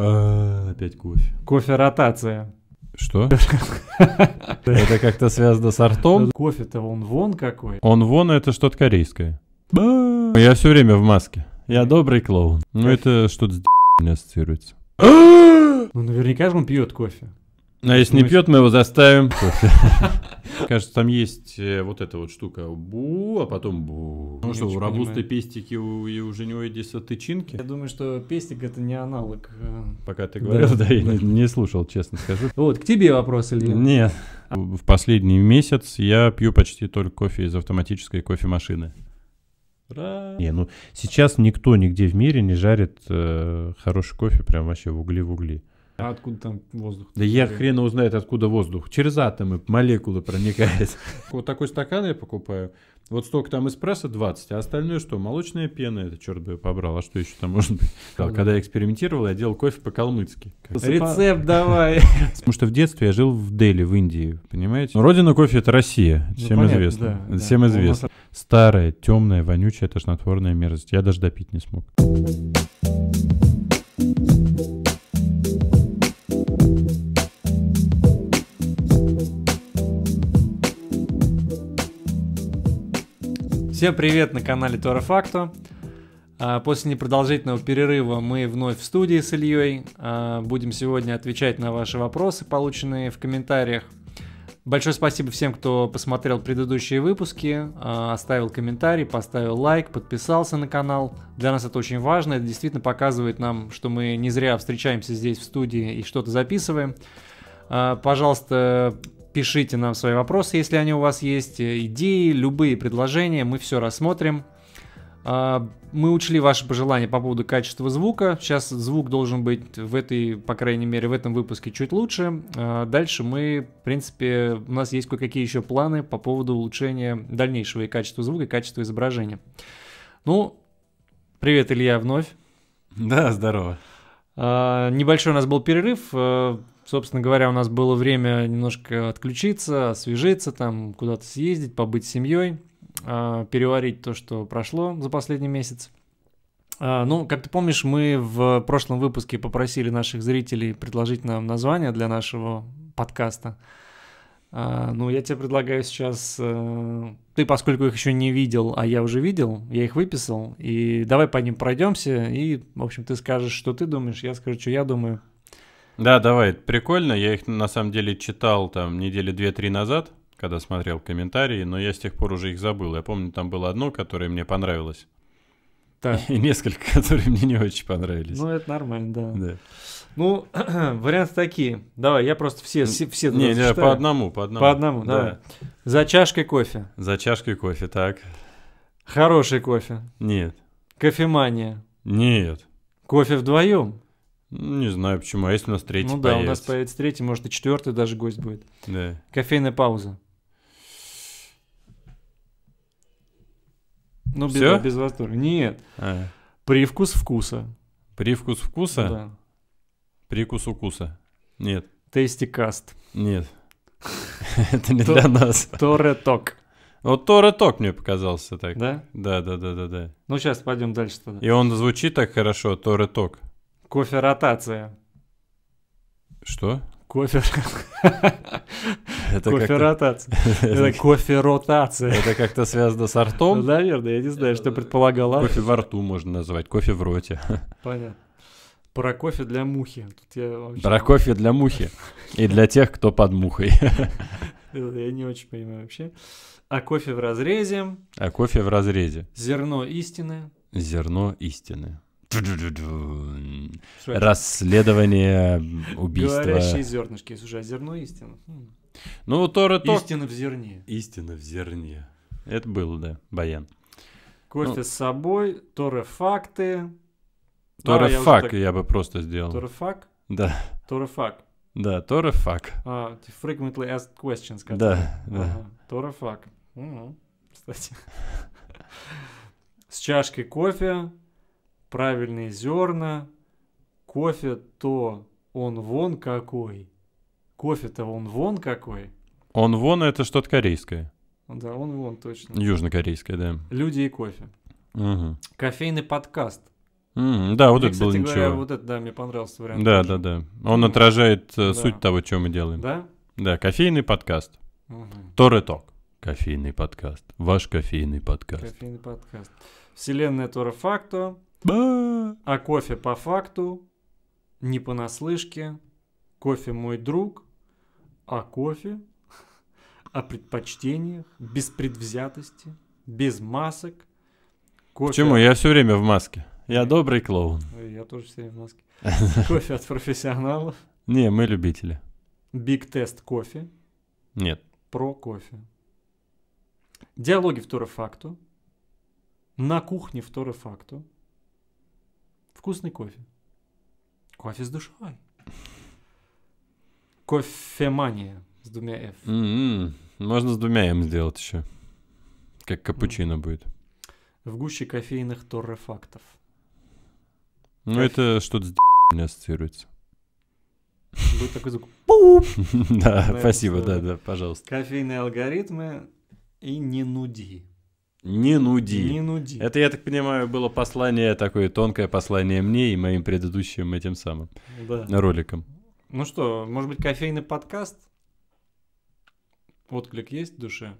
А, опять кофе. Кофе-ротация. Что? Это как-то связано с артом? Кофе-то он вон какой. Он вон это что-то корейское. Я все время в маске. Я добрый клоун. Ну это что-то с не ассоциируется. Ну наверняка же он пьет кофе. А если не пьет, мы его заставим. Кажется, там есть э, вот эта вот штука. Бу, а потом бу. Ну что, у Робусты пестики, у, и у Женюэдиса тычинки? Я думаю, что пестик это не аналог. Э, Пока ты говорил, да, я не слушал, честно скажу. Вот, к тебе вопрос, Илья. Нет. В последний месяц я пью почти только кофе из автоматической кофемашины. Не, ну сейчас никто нигде в мире не жарит э, хороший кофе прям вообще в угли в угли. А откуда там воздух? Да я хрена узнает, откуда воздух. Через атомы, молекулы проникает. Вот такой стакан я покупаю. Вот столько там эспрессо 20, а остальное что? Молочная пена, это черт бы побрал, а что еще там может быть? когда я экспериментировал, я делал кофе по-калмыцки. Рецепт давай! Потому что в детстве я жил в Дели, в Индии, понимаете? Но ну, родина кофе — это Россия, ну, всем известно. Всем известно. Старая, темная, вонючая, тошнотворная мерзость. Я даже допить не смог. Всем привет на канале Тора Факто. А, после непродолжительного перерыва мы вновь в студии с Ильей. А, будем сегодня отвечать на ваши вопросы, полученные в комментариях. Большое спасибо всем, кто посмотрел предыдущие выпуски, а, оставил комментарий, поставил лайк, подписался на канал. Для нас это очень важно, это действительно показывает нам, что мы не зря встречаемся здесь в студии и что-то записываем. Пожалуйста, Пишите нам свои вопросы, если они у вас есть, э, идеи, любые предложения, мы все рассмотрим. А, мы учли ваши пожелания по поводу качества звука. Сейчас звук должен быть в этой, по крайней мере, в этом выпуске чуть лучше. А, дальше мы, в принципе, у нас есть кое-какие еще планы по поводу улучшения дальнейшего и качества звука, и качества изображения. Ну, привет, Илья, вновь. Да, здорово. А, небольшой у нас был перерыв. Собственно говоря, у нас было время немножко отключиться, освежиться, там куда-то съездить, побыть с семьей, а, переварить то, что прошло за последний месяц. А, ну, как ты помнишь, мы в прошлом выпуске попросили наших зрителей предложить нам название для нашего подкаста. А, ну, я тебе предлагаю сейчас... Э, ты, поскольку их еще не видел, а я уже видел, я их выписал, и давай по ним пройдемся, и, в общем, ты скажешь, что ты думаешь, я скажу, что я думаю. Да, давай, прикольно. Я их на самом деле читал там недели две-три назад, когда смотрел комментарии, но я с тех пор уже их забыл. Я помню, там было одно, которое мне понравилось. Так. И несколько, которые мне не очень понравились. Ну, это нормально, да. да. Ну, варианты такие. Давай, я просто все, все, все Не, не по одному, по одному. По одному, да. давай. За чашкой кофе. За чашкой кофе, так. Хороший кофе. Нет. Кофемания. Нет. Кофе вдвоем. Не знаю почему, а если у нас третий Ну да, появится? у нас появится третий, может и четвертый даже гость будет. Да. Кофейная пауза. Ну, без, Всё? без восторга. Нет. А. Привкус вкуса. Привкус вкуса? Да. Привкус укуса. Нет. Тейсти каст. Нет. Это не для нас. Тореток. Вот Тореток мне показался так. Да? Да, да, да, да, да. Ну, сейчас пойдем дальше тогда. И он звучит так хорошо, Тореток. Кофе-ротация. Что? Кофе... Это кофе-ротация. Это кофе-ротация. Это как-то связано с ртом? Наверное, я не знаю, что предполагала. Кофе во рту можно назвать, кофе в роте. Понятно. Про кофе для мухи. Вообще... Про кофе для мухи. И для тех, кто под мухой. Ну, я не очень понимаю вообще. А кофе в разрезе. А кофе в разрезе. Зерно истины. Зерно истины. Расследование убийства. Говорящие зернышки. Слушай, а зерно истина? Хм. Ну, Тора то... Истина в зерне. Истина в зерне. Это было, да, Баян. Кофе ну, с собой, Торы факты. Торы а, фак я, так... я бы просто сделал. Торы фак? Да. Торы фак. Да, Торы фак. А, frequently asked questions. Как да, да. Ага. Торы фак. Угу. Кстати. С чашкой кофе правильные зерна, кофе, то он вон какой. Кофе-то он вон какой. Он вон это что-то корейское. Да, он вон точно. Южнокорейское, да. Люди и кофе. Угу. Кофейный подкаст. Mm, да, вот мне, это было говоря, ничего. Вот это, да, мне понравился вариант. Да, тоже. да, да. Он отражает э, да. суть того, что мы делаем. Да? Да, кофейный подкаст. Угу. Тореток. Кофейный подкаст. Ваш кофейный подкаст. Кофейный подкаст. Вселенная Тора Факто. А кофе по факту, не понаслышке. Кофе мой друг, а кофе о предпочтениях, без предвзятости, без масок. Кофе... Почему? Я все время в маске. Я добрый клоун. я тоже все время в маске. Кофе от профессионалов. Не, мы любители. Биг тест кофе. Нет. Про кофе. Диалоги второ факту. На кухне второ факту. Вкусный кофе. Кофе с душой. Кофемания с двумя F. Mm-hmm. М-м, можно с двумя M сделать еще. Как капучино mm. будет. В гуще кофейных торрефактов. Ну, Кофе. это что-то с не ассоциируется. Будет такой звук. Да, спасибо, да, да, пожалуйста. Кофейные алгоритмы и не нуди. Не нуди. Не нуди. Это, я так понимаю, было послание, такое тонкое послание мне и моим предыдущим этим самым да. роликом. Ну что, может быть, кофейный подкаст? Отклик есть в душе?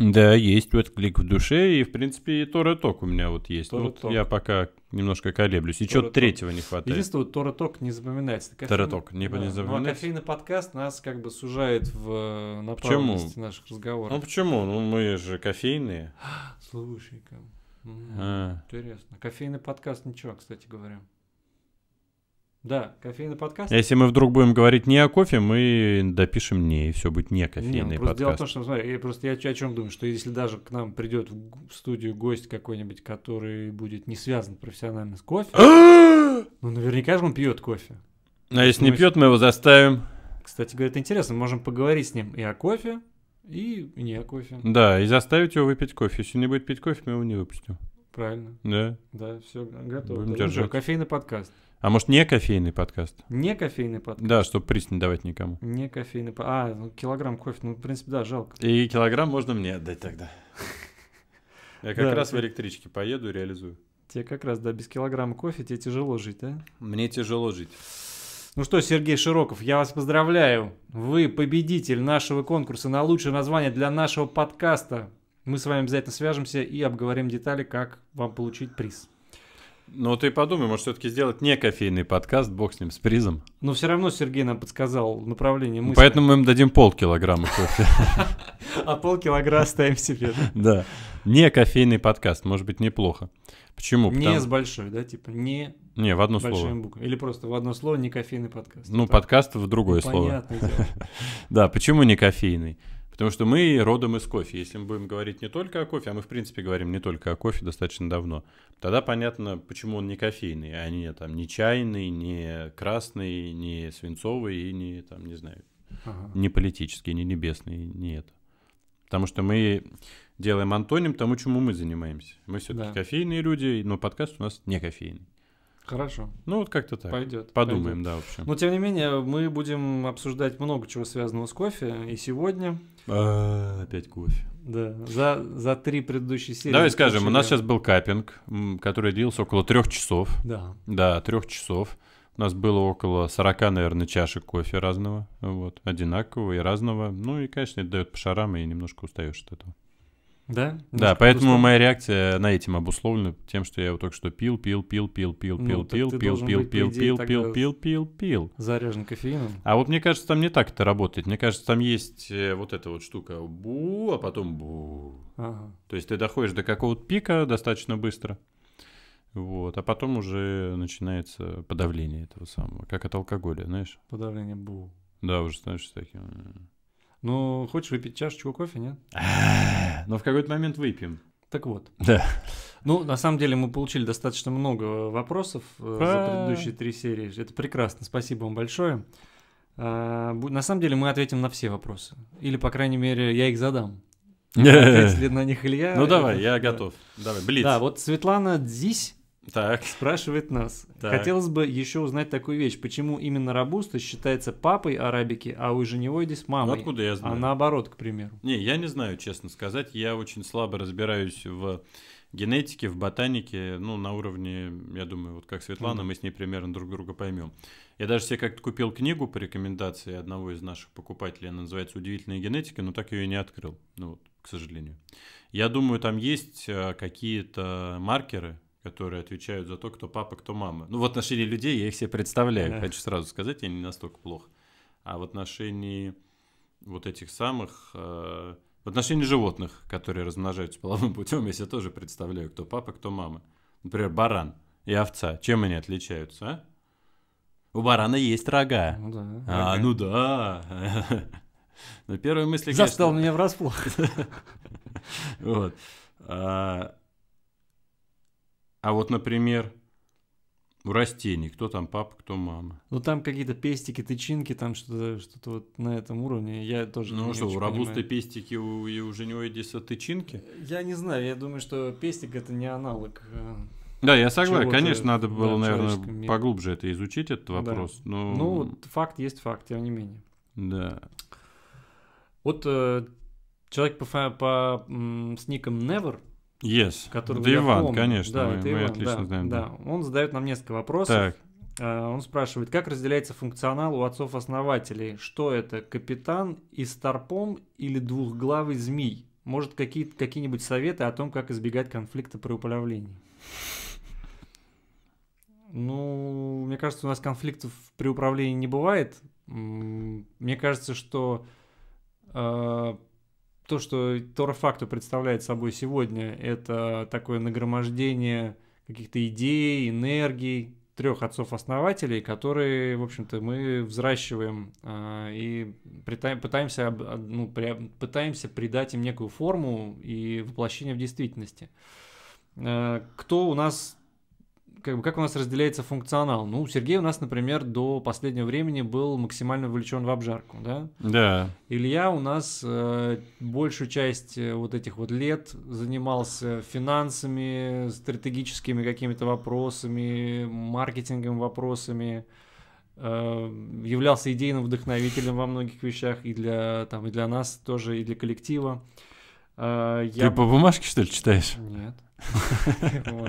Да, есть отклик в душе, и, в принципе, и Тороток у меня вот есть. Тора вот я пока немножко колеблюсь. И чего-то третьего не хватает. Единственное, вот Тороток не запоминается. Кофейный... Тороток не, да. не запоминается. Ну, а кофейный подкаст нас как бы сужает в э, направленности наших разговоров. Ну, почему? Ну, мы же кофейные. Слушай-ка. А. Интересно. Кофейный подкаст ничего, кстати говоря. Да, кофейный подкаст. Если мы вдруг будем говорить не о кофе, мы допишем не, и все будет не кофейный не, ну, подкаст. Дело в том, что смотри, я просто я о чем думаю, что если даже к нам придет в студию гость какой-нибудь, который будет не связан профессионально с кофе, ну наверняка же он пьет кофе. А если не пьет, мы его заставим. Кстати говоря, это интересно, мы можем поговорить с ним и о кофе, и не о кофе. Да, и заставить его выпить кофе. Если не будет пить кофе, мы его не выпустим. Правильно. Да. Да, все готово. Будем ну держать. Кофейный подкаст. А может, не кофейный подкаст? Не кофейный подкаст. Да, чтобы приз не давать никому. Не кофейный подкаст. А, ну, килограмм кофе. Ну, в принципе, да, жалко. И килограмм можно мне отдать тогда. Я как раз в электричке поеду, реализую. Тебе как раз, да, без килограмма кофе тебе тяжело жить, да? Мне тяжело жить. Ну что, Сергей Широков, я вас поздравляю. Вы победитель нашего конкурса на лучшее название для нашего подкаста. Мы с вами обязательно свяжемся и обговорим детали, как вам получить приз. Ну, ты подумай, может, все-таки сделать не кофейный подкаст, бог с ним, с призом. Но все равно Сергей нам подсказал направление мысли. Поэтому мы им дадим полкилограмма кофе. А полкилограмма ставим себе. Да. Не кофейный подкаст, может быть, неплохо. Почему? Не с большой, да, типа не... Не, в одно слово. Буквы. Или просто в одно слово не кофейный подкаст. Ну, подкаст в другое ну, слово. Понятно. Да, почему не кофейный? Потому что мы родом из кофе. Если мы будем говорить не только о кофе, а мы, в принципе, говорим не только о кофе достаточно давно, тогда понятно, почему он не кофейный, а не, там, не чайный, не красный, не свинцовый и не, там, не знаю, ага. не политический, не небесный, не это. Потому что мы делаем антоним тому, чему мы занимаемся. Мы все-таки да. кофейные люди, но подкаст у нас не кофейный. Хорошо. Ну вот как-то так. Пойдет. Подумаем, пойдет. да, в общем. Но тем не менее, мы будем обсуждать много чего связанного с кофе. И сегодня а, опять кофе. Да, за, за три предыдущие серии. Давай скажем, у нас сейчас был капинг, который длился около трех часов. Да. Да, трех часов. У нас было около 40, наверное, чашек кофе разного, вот, одинакового и разного. Ну и, конечно, это дает по шарам, и немножко устаешь от этого. Да? да, поэтому моя реакция на этим обусловлена тем, что я вот только что пил, пил, пил, пил, пил, ну, пил, пил, пил, пил, пил, пил, пил, пил, пил, пил. Заряжен кофеином. А вот мне кажется, там не так это работает. Мне кажется, там есть э, вот эта вот штука бу, а потом бу. Ага. То есть ты доходишь до какого-то пика достаточно быстро. Вот, а потом уже начинается подавление этого самого, как от алкоголя, знаешь? Подавление бу. Да, уже становишься таким. Ну, хочешь выпить чашечку кофе, нет? Но в какой-то момент выпьем. Так вот. Да. Ну, на самом деле мы получили достаточно много вопросов э, за предыдущие три серии. Это прекрасно. Спасибо вам большое. Э, на самом деле мы ответим на все вопросы. Или, по крайней мере, я их задам. Ответили на них Илья. Ну, давай, я готов. Давай, блиц. Да, вот Светлана Дзись так. Спрашивает нас. Так. Хотелось бы еще узнать такую вещь. Почему именно Робуста считается папой арабики, а у женевой здесь мамой? Ну, откуда я знаю? А наоборот, к примеру. Не, я не знаю, честно сказать. Я очень слабо разбираюсь в генетике, в ботанике, ну, на уровне, я думаю, вот как Светлана, mm-hmm. мы с ней примерно друг друга поймем. Я даже себе как-то купил книгу по рекомендации одного из наших покупателей, она называется «Удивительная генетика», но так ее и не открыл, ну вот, к сожалению. Я думаю, там есть а, какие-то маркеры, которые отвечают за то, кто папа, кто мама. Ну, в отношении людей я их себе представляю, да. хочу сразу сказать, я не настолько плохо. А в отношении вот этих самых... Э, в отношении животных, которые размножаются половым путем, я себе тоже представляю, кто папа, кто мама. Например, баран и овца. Чем они отличаются, а? У барана есть рога. Ну да. А, рога. ну да. Но ну, первая мысли Застал конечно... меня врасплох. Вот. А, а вот, например, у растений, кто там папа, кто мама. Ну там какие-то пестики, тычинки, там что-то что, -то, вот на этом уровне. Я тоже. Ну что, у рабусты пестики у, и у Женевидиса тычинки? Я не знаю, я думаю, что пестик это не аналог. Э, да, я согласен. Конечно, надо было, да, наверное, мире. поглубже это изучить, этот вопрос. Да. Но... Ну, вот, факт есть факт, тем не менее. Да. Вот э, человек по, по, с ником Never Yes. Которого это Иван, помню. конечно, да, мы, это Иван, отлично да, знаем. Да. да, он задает нам несколько вопросов. Так. А, он спрашивает, как разделяется функционал у отцов-основателей? Что это, капитан и старпом или двухглавый змей? Может, какие, какие-нибудь советы о том, как избегать конфликта при управлении? Ну, мне кажется, у нас конфликтов при управлении не бывает. Мне кажется, что э, то, что Торфакту представляет собой сегодня, это такое нагромождение каких-то идей, энергий трех отцов-основателей, которые, в общем-то, мы взращиваем э, и пытаемся, ну, при, пытаемся придать им некую форму и воплощение в действительности. Э, кто у нас как, бы, как у нас разделяется функционал? Ну, Сергей у нас, например, до последнего времени был максимально вовлечен в обжарку, да? Да. Илья у нас э, большую часть э, вот этих вот лет занимался финансами, стратегическими какими-то вопросами, маркетингом вопросами э, являлся идейным вдохновителем во многих вещах и для там и для нас тоже и для коллектива. Э, я... Ты по бумажке что ли читаешь? Нет.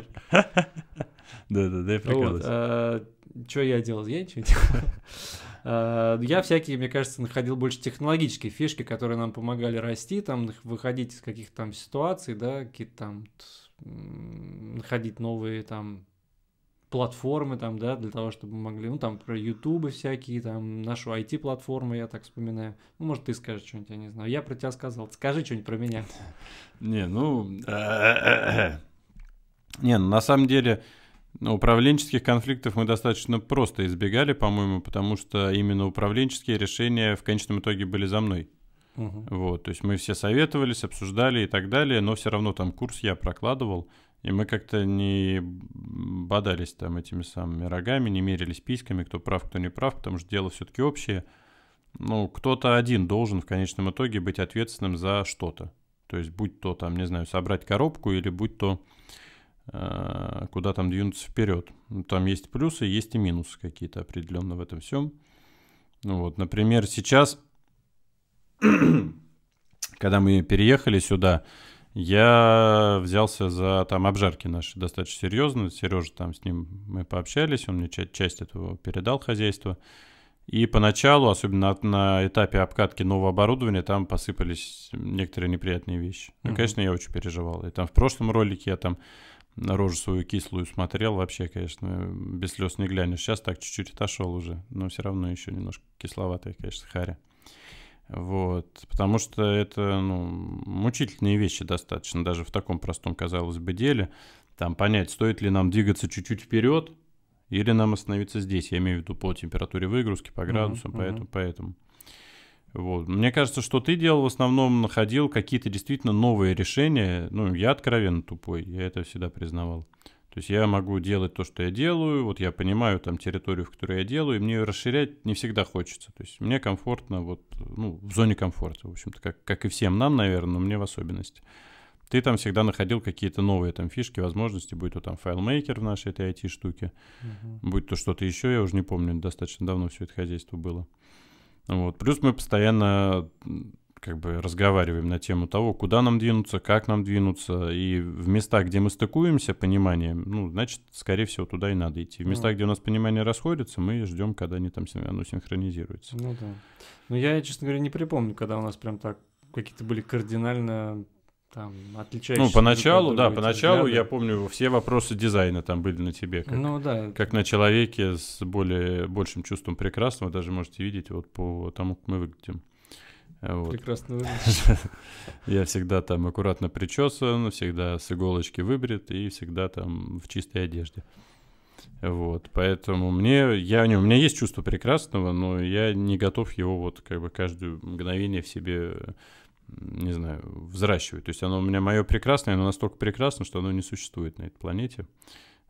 Да-да-да, я прикалываюсь. Э, что я делал? Я ничего не делал. Э, я всякие, мне кажется, находил больше технологические фишки, которые нам помогали расти, там, выходить из каких-то там ситуаций, да, какие-то там, находить новые там платформы там, да, для того, чтобы мы могли, ну, там, про ютубы всякие, там, нашу IT-платформу, я так вспоминаю. Ну, может, ты скажешь что-нибудь, я не знаю. Я про тебя сказал. Скажи что-нибудь про меня. Не, ну... Не, ну, на самом деле, но ну, управленческих конфликтов мы достаточно просто избегали, по-моему, потому что именно управленческие решения в конечном итоге были за мной. Угу. Вот, то есть мы все советовались, обсуждали и так далее, но все равно там курс я прокладывал, и мы как-то не бодались там этими самыми рогами, не мерились письками, кто прав, кто не прав, потому что дело все-таки общее. Ну, кто-то один должен в конечном итоге быть ответственным за что-то. То есть будь то там, не знаю, собрать коробку или будь то Э, куда там двинуться вперед. Ну, там есть плюсы, есть и минусы какие-то определенно в этом всем. Ну вот, например, сейчас, когда мы переехали сюда, я взялся за там обжарки наши достаточно серьезно. Сережа там с ним мы пообщались, он мне часть, часть этого передал хозяйство. И поначалу, особенно на, на этапе обкатки нового оборудования, там посыпались некоторые неприятные вещи. Ну, mm-hmm. конечно, я очень переживал. И там в прошлом ролике я там на рожу свою кислую смотрел, вообще, конечно, без слез не глянешь. Сейчас так чуть-чуть отошел уже, но все равно еще немножко кисловатая, конечно, харя. Вот, потому что это, ну, мучительные вещи достаточно, даже в таком простом, казалось бы, деле. Там понять, стоит ли нам двигаться чуть-чуть вперед, или нам остановиться здесь, я имею в виду по температуре выгрузки, по градусам, uh-huh, поэтому, uh-huh. поэтому. Вот. Мне кажется, что ты делал в основном, находил какие-то действительно новые решения. Ну, я откровенно тупой, я это всегда признавал. То есть я могу делать то, что я делаю, вот я понимаю там территорию, в которой я делаю, и мне ее расширять не всегда хочется. То есть мне комфортно вот, ну, в зоне комфорта, в общем-то, как, как и всем нам, наверное, но мне в особенности. Ты там всегда находил какие-то новые там фишки, возможности, будь то там файлмейкер в нашей этой IT-штуке, угу. будь то что-то еще, я уже не помню, достаточно давно все это хозяйство было. Вот. Плюс мы постоянно как бы разговариваем на тему того, куда нам двинуться, как нам двинуться, и в местах, где мы стыкуемся пониманием, ну, значит, скорее всего, туда и надо идти. В ну. местах, ну. где у нас понимание расходится, мы ждем, когда они там оно синхронизируется. Ну да. Но я, честно говоря, не припомню, когда у нас прям так какие-то были кардинально там отличающиеся. Ну, поначалу, да, поначалу, взгляды. я помню, все вопросы дизайна там были на тебе. Как, ну, да. Как на человеке с более, большим чувством прекрасного, даже можете видеть вот по тому, как мы выглядим. Вот. Прекрасно выглядишь. Я всегда там аккуратно причесан, всегда с иголочки выбрит и всегда там в чистой одежде. Вот, поэтому мне, я, у меня есть чувство прекрасного, но я не готов его вот как бы каждое мгновение в себе не знаю, взращивать. То есть оно у меня мое прекрасное, оно настолько прекрасно, что оно не существует на этой планете.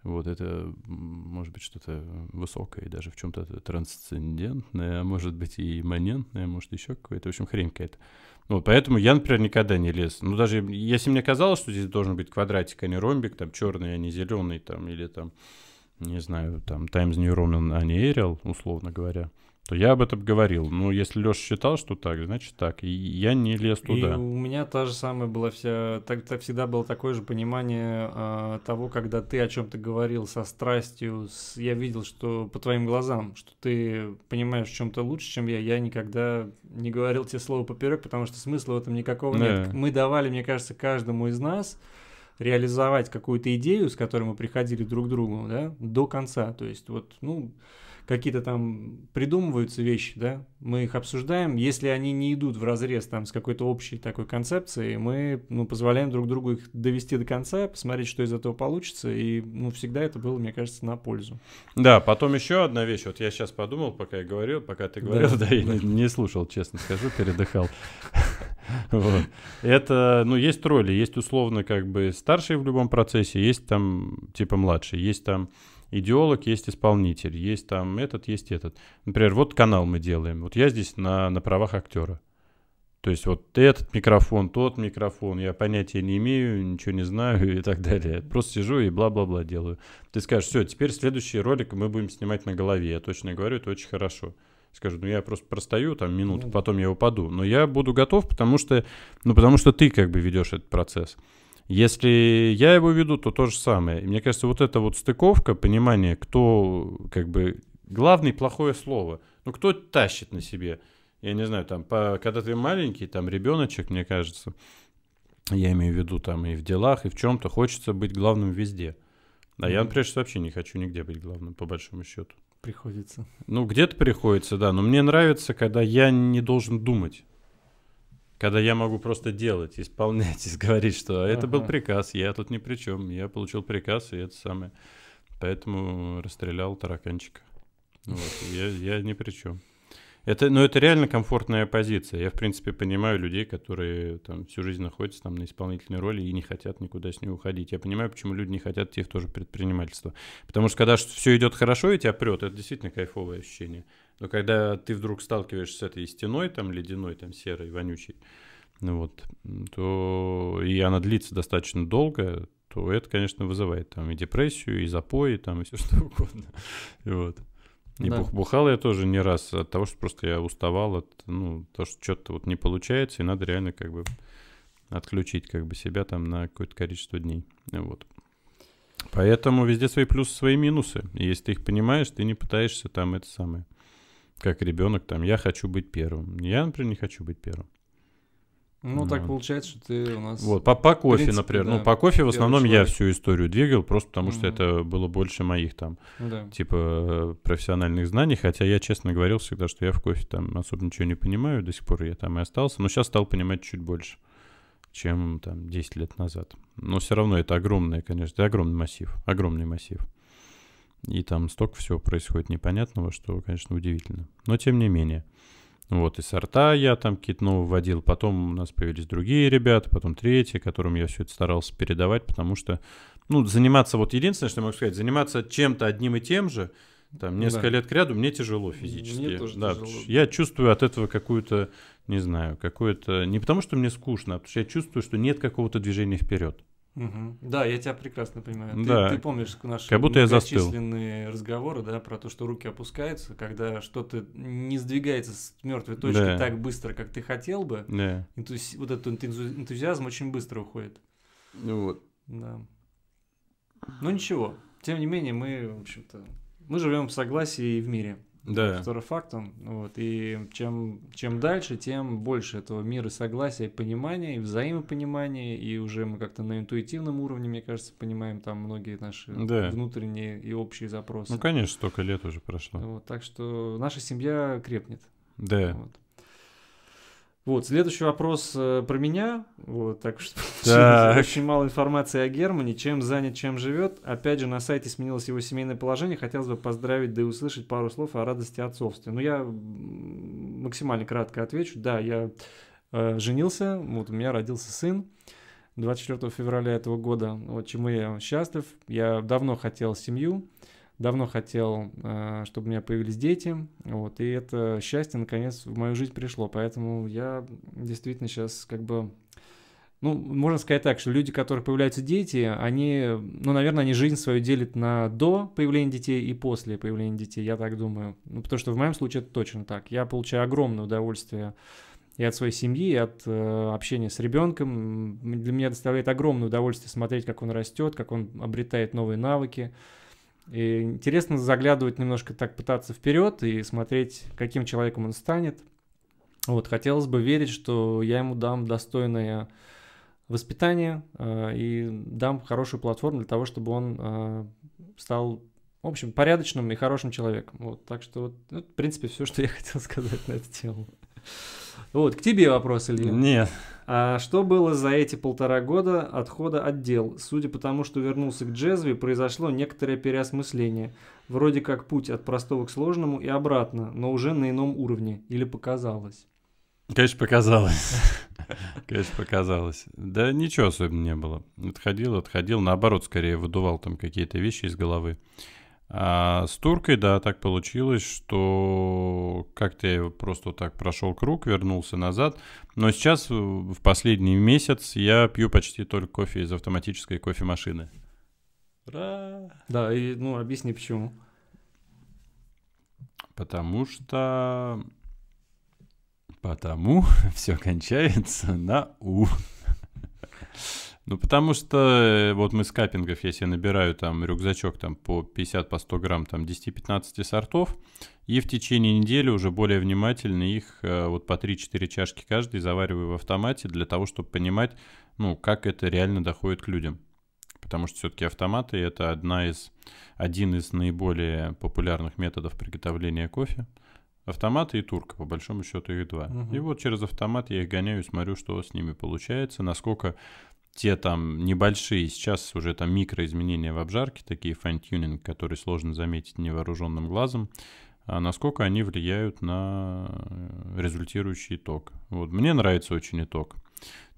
Вот это может быть что-то высокое, даже в чем-то трансцендентное, а может быть и имманентное, может еще какое-то, в общем, хрень какая-то. Вот, поэтому я, например, никогда не лез. Ну, даже если мне казалось, что здесь должен быть квадратик, а не ромбик, там черный, а не зеленый, там, или там, не знаю, там Times New Roman, а не Arial, условно говоря, то я об этом говорил. Ну, если Леша считал, что так, значит так. И я не лез туда. И у меня та же самая была вся... Так, так всегда было такое же понимание э, того, когда ты о чем-то говорил со страстью. С... Я видел, что по твоим глазам, что ты понимаешь в чем-то лучше, чем я. Я никогда не говорил тебе слово поперек, потому что смысла в этом никакого да. нет. Мы давали, мне кажется, каждому из нас реализовать какую-то идею, с которой мы приходили друг к другу, да, до конца. То есть вот, ну, какие-то там придумываются вещи, да, мы их обсуждаем. Если они не идут в разрез там с какой-то общей такой концепцией, мы, ну, позволяем друг другу их довести до конца, посмотреть, что из этого получится, и, ну, всегда это было, мне кажется, на пользу. Да, потом еще одна вещь, вот я сейчас подумал, пока я говорил, пока ты говорил, да, да я не, не слушал, честно скажу, передыхал. Вот. Это, ну, есть роли, есть условно как бы старшие в любом процессе, есть там типа младшие, есть там идеолог, есть исполнитель, есть там этот, есть этот. Например, вот канал мы делаем. Вот я здесь на, на правах актера. То есть вот этот микрофон, тот микрофон, я понятия не имею, ничего не знаю и так далее. просто сижу и бла-бла-бла делаю. Ты скажешь, все, теперь следующий ролик мы будем снимать на голове. Я точно говорю, это очень хорошо. Скажу, ну я просто простою там минуту, ну потом я упаду. Но я буду готов, потому что, ну потому что ты как бы ведешь этот процесс. Если я его веду, то то же самое. И мне кажется, вот эта вот стыковка, понимание, кто как бы главный плохое слово. Ну, кто тащит на себе? Я не знаю, там, по, когда ты маленький, там, ребеночек, мне кажется, я имею в виду там и в делах, и в чем-то, хочется быть главным везде. А я, например, сейчас вообще не хочу нигде быть главным, по большому счету. Приходится. Ну, где-то приходится, да. Но мне нравится, когда я не должен думать. Когда я могу просто делать, исполнять и говорить, что это был приказ, я тут ни при чем, я получил приказ, и это самое. Поэтому расстрелял тараканчика. Вот. Я, я ни при чем. Это, ну, это реально комфортная позиция. Я, в принципе, понимаю людей, которые там всю жизнь находятся там на исполнительной роли и не хотят никуда с нее уходить. Я понимаю, почему люди не хотят идти в то предпринимательство. Потому что когда все идет хорошо и тебя прет, это действительно кайфовое ощущение. Но когда ты вдруг сталкиваешься с этой стеной, там, ледяной, там, серой, вонючей, ну вот, то и она длится достаточно долго, то это, конечно, вызывает там и депрессию, и запои, там, и все что угодно. Вот. И да. бухал я тоже не раз от того, что просто я уставал от, ну, то, что что-то вот не получается, и надо реально как бы отключить как бы себя там на какое-то количество дней. Вот. Поэтому везде свои плюсы, свои минусы. И если ты их понимаешь, ты не пытаешься там это самое. Как ребенок там, я хочу быть первым. Я, например, не хочу быть первым. Ну, вот. так получается, что ты у нас... Вот, по, по кофе, принципе, например. Ну, да, ну, по кофе в основном человек. я всю историю двигал, просто потому что mm это было больше моих там, да. типа, профессиональных знаний. Хотя я честно говорил всегда, что я в кофе там особо ничего не понимаю, до сих пор я там и остался. Но сейчас стал понимать чуть больше, чем там 10 лет назад. Но все равно это огромное, конечно, это огромный массив, огромный массив и там столько всего происходит непонятного, что, конечно, удивительно. Но тем не менее. Вот, и сорта я там какие-то новые вводил, потом у нас появились другие ребята, потом третьи, которым я все это старался передавать, потому что, ну, заниматься, вот единственное, что я могу сказать, заниматься чем-то одним и тем же, там, несколько да. лет к ряду мне тяжело физически. Мне тоже да, тяжело. Я чувствую от этого какую-то, не знаю, какую-то... Не потому, что мне скучно, а потому что я чувствую, что нет какого-то движения вперед. Угу. Да, я тебя прекрасно понимаю. Да. Ты, ты помнишь наши как будто я застыл. разговоры, да, про то, что руки опускаются, когда что-то не сдвигается с мертвой точки да. так быстро, как ты хотел бы. Да. Энтузи... Вот этот энтузиазм очень быстро уходит. Ну вот. Да. Но ну ничего. Тем не менее, мы, в общем-то, мы живем в согласии и в мире. Да. Который фактом. Вот. И чем, чем дальше, тем больше этого мира согласия, и понимания, и взаимопонимания, и уже мы как-то на интуитивном уровне, мне кажется, понимаем там многие наши да. внутренние и общие запросы. Ну, конечно, столько лет уже прошло. Вот, так что наша семья крепнет. Да. Вот. Вот, следующий вопрос э, про меня. Вот, так что так. очень мало информации о Германе. Чем занят, чем живет. Опять же, на сайте сменилось его семейное положение. Хотелось бы поздравить, да и услышать пару слов о радости отцовстве. Ну, я максимально кратко отвечу. Да, я э, женился. Вот у меня родился сын. 24 февраля этого года, вот чему я счастлив. Я давно хотел семью. Э, давно хотел, э, чтобы у меня появились дети, вот, и это счастье, наконец, в мою жизнь пришло, поэтому я действительно сейчас как бы ну, можно сказать так, что люди, у которых появляются дети, они, ну, наверное, они жизнь свою делят на до появления детей и после появления детей, я так думаю. Ну, потому что в моем случае это точно так. Я получаю огромное удовольствие и от своей семьи, и от э, общения с ребенком. Для меня доставляет огромное удовольствие смотреть, как он растет, как он обретает новые навыки. И интересно заглядывать немножко так, пытаться вперед и смотреть, каким человеком он станет. Вот, хотелось бы верить, что я ему дам достойное воспитание э, и дам хорошую платформу для того, чтобы он э, стал, в общем, порядочным и хорошим человеком. Вот, так что, вот, ну, в принципе, все, что я хотел сказать на эту тему. Вот, к тебе вопрос, Илья. Нет, а что было за эти полтора года отхода от дел? Судя по тому, что вернулся к джезве, произошло некоторое переосмысление. Вроде как путь от простого к сложному и обратно, но уже на ином уровне. Или показалось? Конечно, показалось. Конечно, показалось. Да ничего особенного не было. Отходил, отходил. Наоборот, скорее выдувал там какие-то вещи из головы. А с туркой, да, так получилось, что как-то я просто так прошел круг, вернулся назад. Но сейчас, э, в последний месяц, я пью почти только кофе из автоматической кофемашины. Ура! Да, и, ну, объясни почему. Потому что... Потому все кончается на «у». Ну, потому что э, вот мы с капингов, если набираю там рюкзачок там по 50, по 100 грамм там 10-15 сортов, и в течение недели уже более внимательно их э, вот по 3-4 чашки каждый завариваю в автомате для того, чтобы понимать, ну, как это реально доходит к людям. Потому что все-таки автоматы — это одна из, один из наиболее популярных методов приготовления кофе. Автоматы и турка, по большому счету, их два. Угу. И вот через автомат я их гоняю, и смотрю, что с ними получается, насколько те там небольшие, сейчас уже там микроизменения в обжарке, такие файн-тюнинг, которые сложно заметить невооруженным глазом, а насколько они влияют на э, результирующий итог. Вот мне нравится очень итог.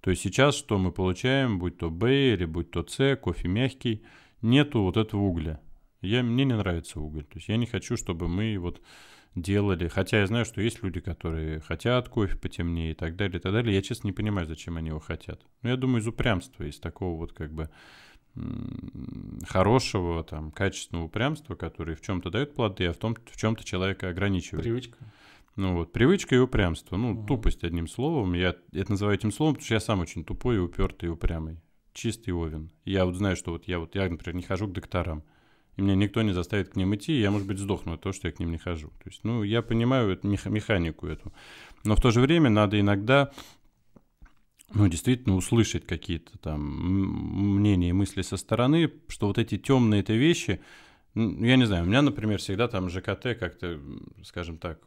То есть сейчас что мы получаем, будь то Б или будь то С, кофе мягкий, нету вот этого угля. Я, мне не нравится уголь. То есть я не хочу, чтобы мы вот делали. Хотя я знаю, что есть люди, которые хотят кофе потемнее и так далее, и так далее. Я, честно, не понимаю, зачем они его хотят. Но ну, я думаю, из упрямства, из такого вот как бы хорошего, там, качественного упрямства, которое в чем-то дает плоды, а в, том, в чем-то человека ограничивает. Привычка. Ну вот, привычка и упрямство. Ну, угу. тупость, одним словом. Я это называю этим словом, потому что я сам очень тупой упертый и упрямый. Чистый овен. Я вот знаю, что вот я вот, я, например, не хожу к докторам. Меня никто не заставит к ним идти, я, может быть, сдохну от того, что я к ним не хожу. То есть, ну, я понимаю эту механику эту. Но в то же время надо иногда ну, действительно услышать какие-то там мнения и мысли со стороны, что вот эти темные-то вещи, ну, я не знаю, у меня, например, всегда там ЖКТ как-то, скажем так,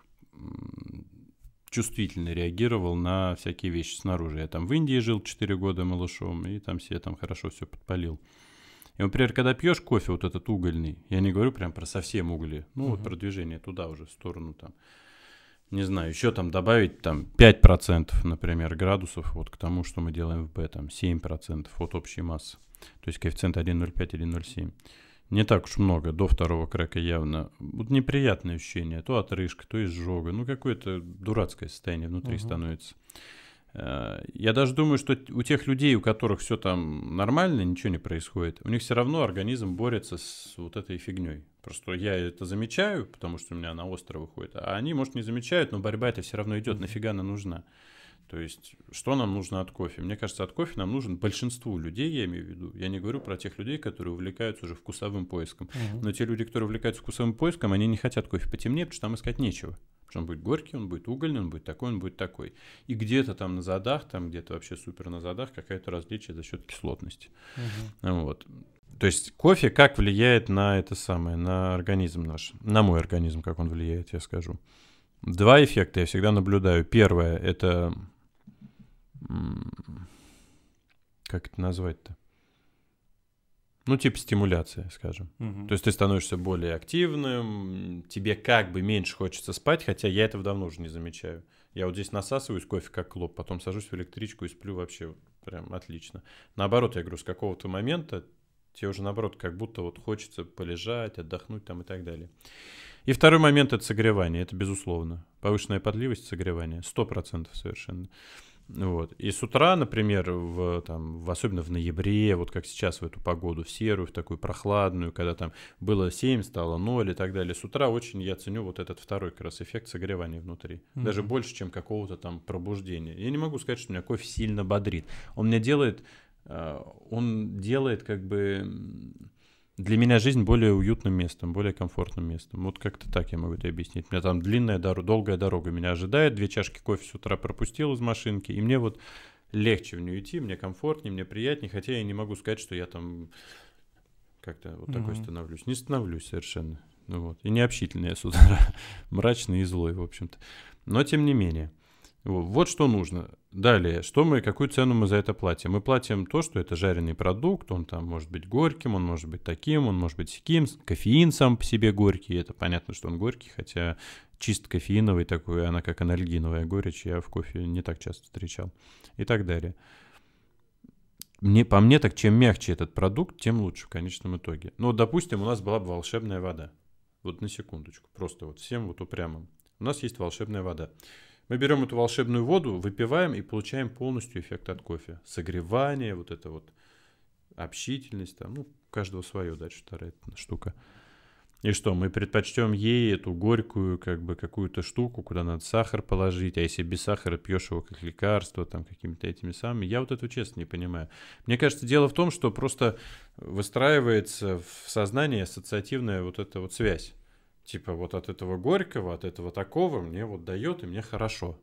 чувствительно реагировал на всякие вещи снаружи. Я там в Индии жил 4 года малышом, и там все там хорошо все подпалил. И, например, когда пьешь кофе вот этот угольный, я не говорю прям про совсем угли, ну, угу. вот про движение туда уже, в сторону там, не знаю, еще там добавить там 5%, например, градусов вот к тому, что мы делаем в Б, там 7% от общей массы. То есть коэффициент 1,05-1,07. Не так уж много, до второго крека явно. Вот неприятное ощущение, то отрыжка, то изжога. Ну, какое-то дурацкое состояние внутри угу. становится. Э, я даже думаю, что у тех людей, у которых все там нормально, ничего не происходит, у них все равно организм борется с вот этой фигней. Просто я это замечаю, потому что у меня она остро выходит, а они, может, не замечают, но борьба это все равно идет, нафига она нужна. То есть, что нам нужно от кофе? Мне кажется, от кофе нам нужен большинству людей, я имею в виду. Я не говорю про тех людей, которые увлекаются уже вкусовым поиском. Угу. Но те люди, которые увлекаются вкусовым поиском, они не хотят кофе потемнее, потому что там искать нечего. Он будет горький, он будет угольный, он будет такой, он будет такой. И где-то там на задах, там где-то вообще супер на задах, какое-то различие за счет кислотности. Угу. Вот. То есть кофе как влияет на это самое, на организм наш, на мой организм, как он влияет, я скажу. Два эффекта я всегда наблюдаю. Первое — это... Как это назвать-то? Ну, типа стимуляция, скажем. Угу. То есть ты становишься более активным, тебе как бы меньше хочется спать, хотя я этого давно уже не замечаю. Я вот здесь насасываюсь кофе как клоп, потом сажусь в электричку и сплю вообще прям отлично. Наоборот, я говорю, с какого-то момента тебе уже наоборот как будто вот хочется полежать, отдохнуть там и так далее. И второй момент — это согревание, это безусловно. Повышенная подливость согревания, 100% совершенно. Вот. И с утра, например, в, там, в, особенно в ноябре, вот как сейчас в эту погоду, в серую, в такую прохладную, когда там было 7, стало 0 и так далее, с утра очень я ценю вот этот второй как раз эффект согревания внутри. Mm-hmm. Даже больше, чем какого-то там пробуждения. Я не могу сказать, что меня кофе сильно бодрит. Он мне делает, э, он делает как бы для меня жизнь более уютным местом, более комфортным местом. Вот как-то так я могу это объяснить. У меня там длинная, дор- долгая дорога меня ожидает. Две чашки кофе с утра пропустил из машинки, и мне вот легче в нее идти, мне комфортнее, мне приятнее, хотя я не могу сказать, что я там как-то вот mm-hmm. такой становлюсь. Не становлюсь совершенно. Ну вот. И необщительный я с утра, мрачный и злой, в общем-то. Но тем не менее. Вот что нужно. Далее, что мы, какую цену мы за это платим? Мы платим то, что это жареный продукт, он там может быть горьким, он может быть таким, он может быть сяким, кофеин сам по себе горький, это понятно, что он горький, хотя чисто кофеиновый такой, она как анальгиновая горечь, я в кофе не так часто встречал и так далее. Мне, по мне, так чем мягче этот продукт, тем лучше в конечном итоге. Ну, вот, допустим, у нас была бы волшебная вода. Вот на секундочку, просто вот всем вот упрямым. У нас есть волшебная вода. Мы берем эту волшебную воду, выпиваем и получаем полностью эффект от кофе. Согревание, вот это вот общительность, там, ну, у каждого свое, дальше вторая штука. И что, мы предпочтем ей эту горькую, как бы, какую-то штуку, куда надо сахар положить, а если без сахара пьешь его как лекарство, там, какими-то этими самыми. Я вот этого честно не понимаю. Мне кажется, дело в том, что просто выстраивается в сознании ассоциативная вот эта вот связь. Типа вот от этого горького, от этого такого мне вот дает, и мне хорошо.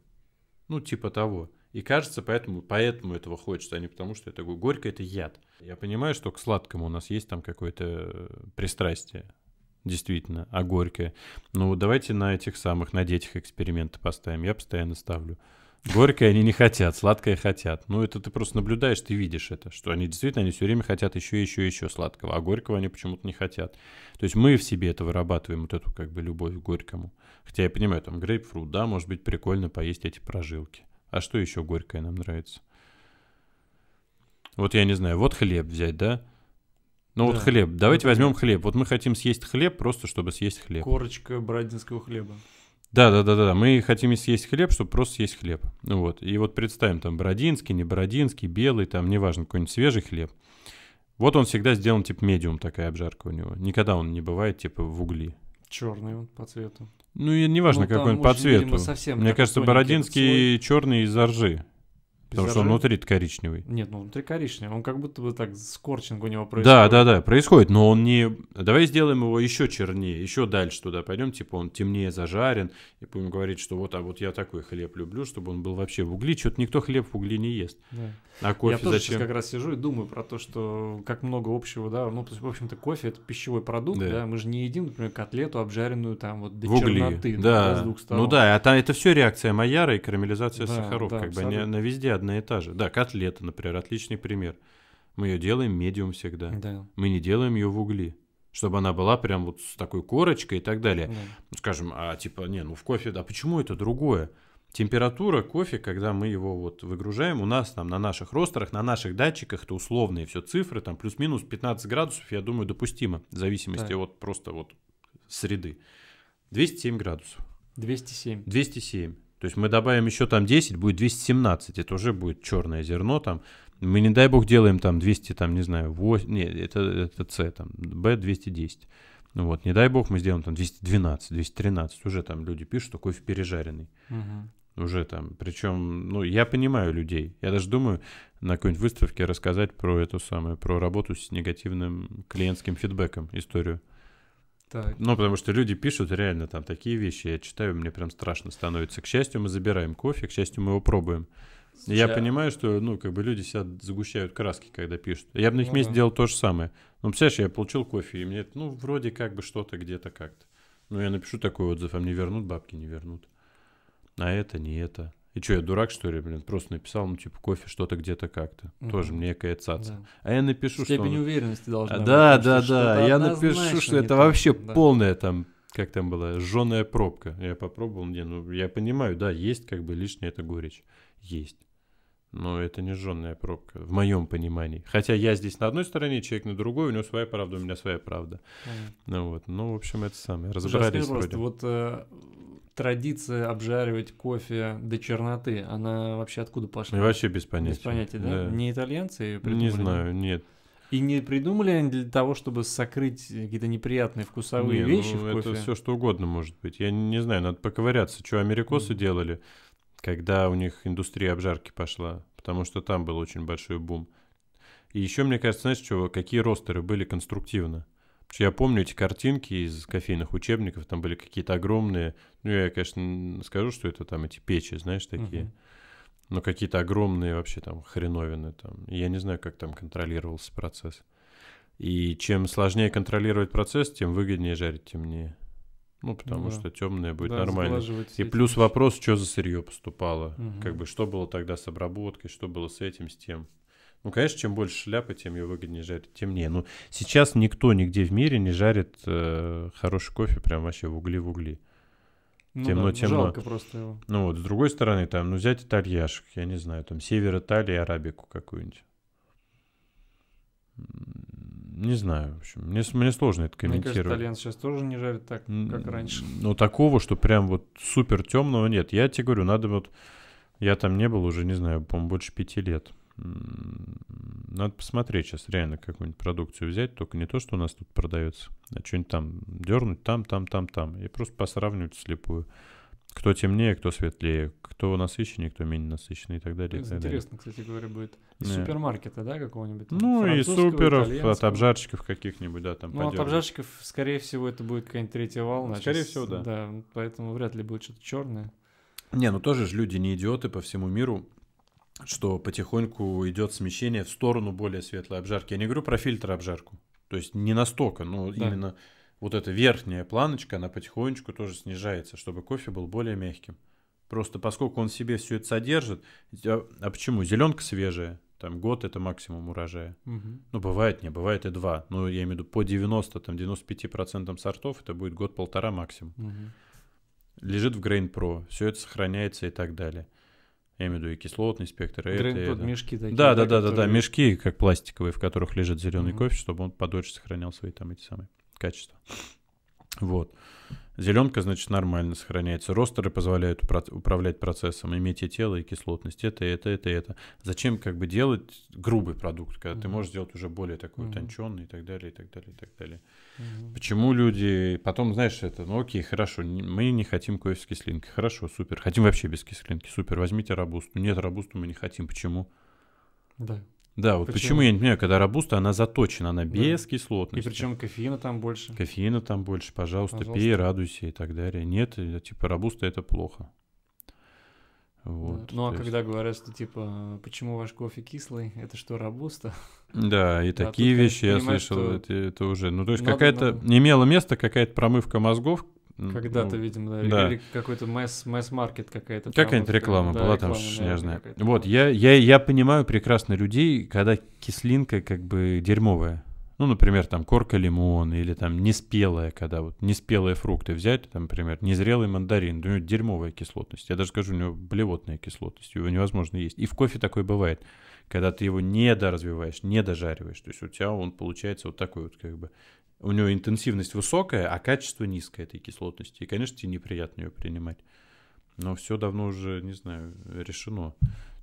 Ну, типа того. И кажется, поэтому, поэтому этого хочется, а не потому, что это горько, это яд. Я понимаю, что к сладкому у нас есть там какое-то э, пристрастие, действительно, а горькое. ну давайте на этих самых, на детях эксперименты поставим. Я постоянно ставлю. Горькое они не хотят, сладкое хотят. Ну, это ты просто наблюдаешь, ты видишь это, что они действительно, они все время хотят еще, еще, еще сладкого, а горького они почему-то не хотят. То есть мы в себе это вырабатываем, вот эту как бы любовь к горькому. Хотя я понимаю, там грейпфрут, да, может быть прикольно поесть эти прожилки. А что еще горькое нам нравится? Вот я не знаю, вот хлеб взять, да? Ну да. вот хлеб, давайте это возьмем хлеб. Вот мы хотим съесть хлеб просто, чтобы съесть хлеб. Корочка бородинского хлеба. Да, да, да, да. Мы хотим съесть хлеб, чтобы просто съесть хлеб. Ну вот. И вот представим там бородинский, не бородинский, белый, там, неважно, какой-нибудь свежий хлеб. Вот он всегда сделан, типа, медиум такая обжарка у него. Никогда он не бывает, типа, в угли. Черный он по цвету. Ну и неважно, ну, какой он по цвету. совсем Мне кажется, бородинский черный из ржи. Потому что он внутри коричневый. Нет, ну внутри коричневый. Он как будто бы так скорчинг у него происходит. Да, да, да, происходит, но он не... Давай сделаем его еще чернее, еще дальше туда пойдем, типа он темнее зажарен, и будем говорить, что вот, а вот я такой хлеб люблю, чтобы он был вообще в угли. Что-то никто хлеб в угли не ест. Да. А кофе я тоже зачем? сейчас как раз сижу и думаю про то, что как много общего, да, ну, в общем-то, кофе — это пищевой продукт, да. да, мы же не едим, например, котлету обжаренную там вот до в угли. черноты, да. да, с двух сторон. Ну да, а там это все реакция маяра и карамелизация да, сахаров, да, как абсолютно. бы, на везде а одна и та же. Да, котлета, например, отличный пример. Мы ее делаем медиум всегда. Да. Мы не делаем ее в угли чтобы она была прям вот с такой корочкой и так далее. Да. Ну, скажем, а типа, не, ну в кофе, а почему это другое? Температура кофе, когда мы его вот выгружаем, у нас там на наших ростерах, на наших датчиках, это условные все цифры, там плюс-минус 15 градусов, я думаю, допустимо, в зависимости да. от просто вот среды. 207 градусов. 207. 207. То есть мы добавим еще там 10, будет 217. Это уже будет черное зерно там. Мы, не дай бог, делаем там 200, там, не знаю, 8, нет, это, это C, там, B 210. Ну вот, не дай бог, мы сделаем там 212, 213. Уже там люди пишут, что кофе пережаренный. Угу. Уже там. Причем, ну, я понимаю людей. Я даже думаю на какой-нибудь выставке рассказать про эту самую, про работу с негативным клиентским фидбэком, историю. Так. Ну, потому что люди пишут реально там такие вещи, я читаю, мне прям страшно становится. К счастью, мы забираем кофе, к счастью, мы его пробуем. Сейчас. Я а понимаю, что, ну, как бы люди себя загущают краски, когда пишут. Я бы на их ну, месте да. делал то же самое. Ну, представляешь, я получил кофе, и мне, ну, вроде как бы что-то где-то как-то. Ну, я напишу такой отзыв, а мне вернут бабки, не вернут. А это не это. И что, я дурак, что ли, блин? Просто написал, ну, типа, кофе, что-то где-то как-то. Угу. Тоже мне некая цаца. Да. А я напишу, Степень что... Степень уверенности должна а, быть. Да, да, да. Я напишу, что это так. вообще да. полная там как там была, жженая пробка. Я попробовал, не, ну, я понимаю, да, есть как бы лишняя эта горечь. Есть. Но это не жженая пробка, в моем понимании. Хотя я здесь на одной стороне, человек на другой, у него своя правда, у меня своя правда. Понятно. Ну вот, ну, в общем, это самое. А Разобрались Жасмин, вроде. Просто, вот э, традиция обжаривать кофе до черноты, она вообще откуда пошла? И вообще без понятия. Без понятия, да? да. Не итальянцы придумали? Не знаю, нет. И не придумали они для того, чтобы сокрыть какие-то неприятные вкусовые не, вещи ну, в кофе? это все что угодно может быть. Я не знаю, надо поковыряться, что америкосы mm. делали, когда у них индустрия обжарки пошла, потому что там был очень большой бум. И еще, мне кажется, знаешь, что какие ростеры были конструктивно. Я помню эти картинки из кофейных учебников, там были какие-то огромные, ну, я, конечно, скажу, что это там эти печи, знаешь, такие. Угу. Но какие-то огромные вообще там хреновины там. Я не знаю, как там контролировался процесс. И чем сложнее контролировать процесс, тем выгоднее жарить темнее. Ну, потому да. что темное будет да, нормально. И плюс вещи. вопрос, что за сырье поступало. Угу. Как бы что было тогда с обработкой, что было с этим, с тем. Ну, конечно, чем больше шляпы, тем ее выгоднее жарить, темнее. Но ну, сейчас никто нигде в мире не жарит э, хороший кофе прям вообще в угли в угли. Ну, темно, да, темно. Жалко просто его. Ну вот, с другой стороны, там, ну взять итальяшек, я не знаю, там, север Италии, арабику какую-нибудь. Не знаю, в общем, мне, мне сложно это комментировать. Мне кажется, сейчас тоже не жарит так, как раньше. Ну, такого, что прям вот супер темного нет. Я тебе говорю, надо вот... Я там не был уже, не знаю, по-моему, больше пяти лет. Надо посмотреть сейчас реально какую-нибудь продукцию взять, только не то, что у нас тут продается, а что-нибудь там дернуть там, там, там, там. И просто посравнивать слепую. Кто темнее, кто светлее, кто насыщеннее, кто менее насыщенный и так далее. Это интересно, далее. кстати говоря, будет. Из yeah. супермаркета, да, какого-нибудь? Там, ну и суперов, от обжарщиков каких-нибудь, да, там Ну от обжарщиков, скорее всего, это будет какая-нибудь третья волна. Ну, скорее сейчас, всего, да. Да, поэтому вряд ли будет что-то черное. Не, ну тоже же люди не идиоты по всему миру что потихоньку идет смещение в сторону более светлой обжарки. Я не говорю про фильтр обжарку, то есть не настолько, но да. именно вот эта верхняя планочка, она потихонечку тоже снижается, чтобы кофе был более мягким. Просто поскольку он в себе все это содержит, а, а почему? Зеленка свежая, там год это максимум урожая. Угу. Ну, бывает не, бывает и два. Ну, я имею в виду по 90, там 95% сортов это будет год-полтора максимум. Угу. Лежит в Grain Pro, все это сохраняется и так далее. Я имею в виду и кислотный спектр. И Грейн, это, тут это. мешки такие. Да, да, да, которые... да, да, мешки, как пластиковые, в которых лежит зеленый mm-hmm. кофе, чтобы он подольше сохранял свои там эти самые качества. Вот. Зеленка, значит, нормально сохраняется. Ростеры позволяют управлять процессом, иметь и тело, и кислотность. Это, это, это, это. Зачем как бы делать грубый продукт, когда mm-hmm. ты можешь сделать уже более такой mm-hmm. утонченный и так далее, и так далее, и так далее. Угу. Почему люди... Потом, знаешь, это, ну окей, хорошо, мы не хотим кофе с кислинкой. Хорошо, супер. Хотим вообще без кислинки. Супер, возьмите рабусту. Нет, рабусту мы не хотим. Почему? Да. Да, вот почему, почему я не понимаю, когда рабуста, она заточена, она без да. кислотности. И причем кофеина там больше. Кофеина там больше, пожалуйста, пожалуйста, пей, радуйся и так далее. Нет, э, типа рабуста это плохо. Вот, Ну а есть... когда говорят, что типа, почему ваш кофе кислый, это что, робуста? Да, и такие вещи я слышал, это, уже. Ну, то есть какая-то не имела место какая-то промывка мозгов. Когда-то, ну, видимо, да, да. или какой-то масс, масс-маркет какая-то. Какая-нибудь реклама да, была реклама, там шняжная. Да, вот, я, я, я понимаю прекрасно людей, когда кислинка как бы дерьмовая. Ну, например, там корка лимона или там неспелая, когда вот неспелые фрукты взять, там, например, незрелый мандарин, у него дерьмовая кислотность. Я даже скажу, у него блевотная кислотность, его невозможно есть. И в кофе такое бывает, когда ты его не доразвиваешь, не дожариваешь. То есть у тебя он получается вот такой вот как бы у него интенсивность высокая, а качество низкое этой кислотности. И, конечно, тебе неприятно ее принимать. Но все давно уже, не знаю, решено.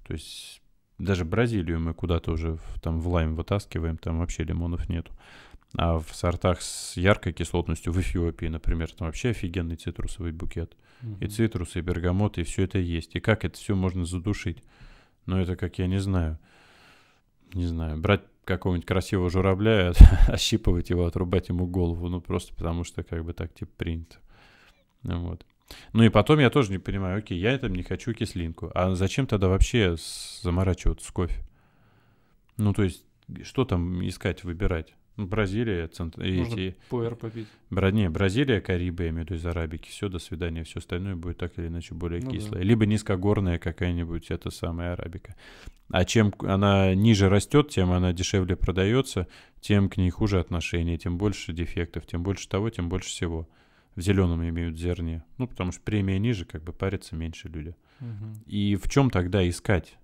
То есть даже Бразилию мы куда-то уже в, там в лайм вытаскиваем, там вообще лимонов нету. А в сортах с яркой кислотностью в Эфиопии, например, там вообще офигенный цитрусовый букет. Угу. И цитрусы, и бергамот, и все это есть. И как это все можно задушить? Ну, это как я не знаю. Не знаю. Брать какого-нибудь красивого журавля, ощипывать его, отрубать ему голову, ну, просто потому что как бы так типа принято. Ну вот. Ну и потом я тоже не понимаю, окей, я там не хочу кислинку. А зачем тогда вообще заморачиваться с кофе? Ну, то есть, что там искать, выбирать? Ну, Бразилия, центр... Можно эти... пуэр попить. Бра... Не, Бразилия, Карибы, я имею в виду из Арабики, все, до свидания, все остальное будет так или иначе более ну, кислое. Да. Либо низкогорная какая-нибудь, это самая Арабика. А чем она ниже растет, тем она дешевле продается, тем к ней хуже отношения, тем больше дефектов, тем больше того, тем больше всего. В зеленом имеют зерне. Ну, потому что премия ниже, как бы парятся меньше люди. Угу. И в чем тогда искать?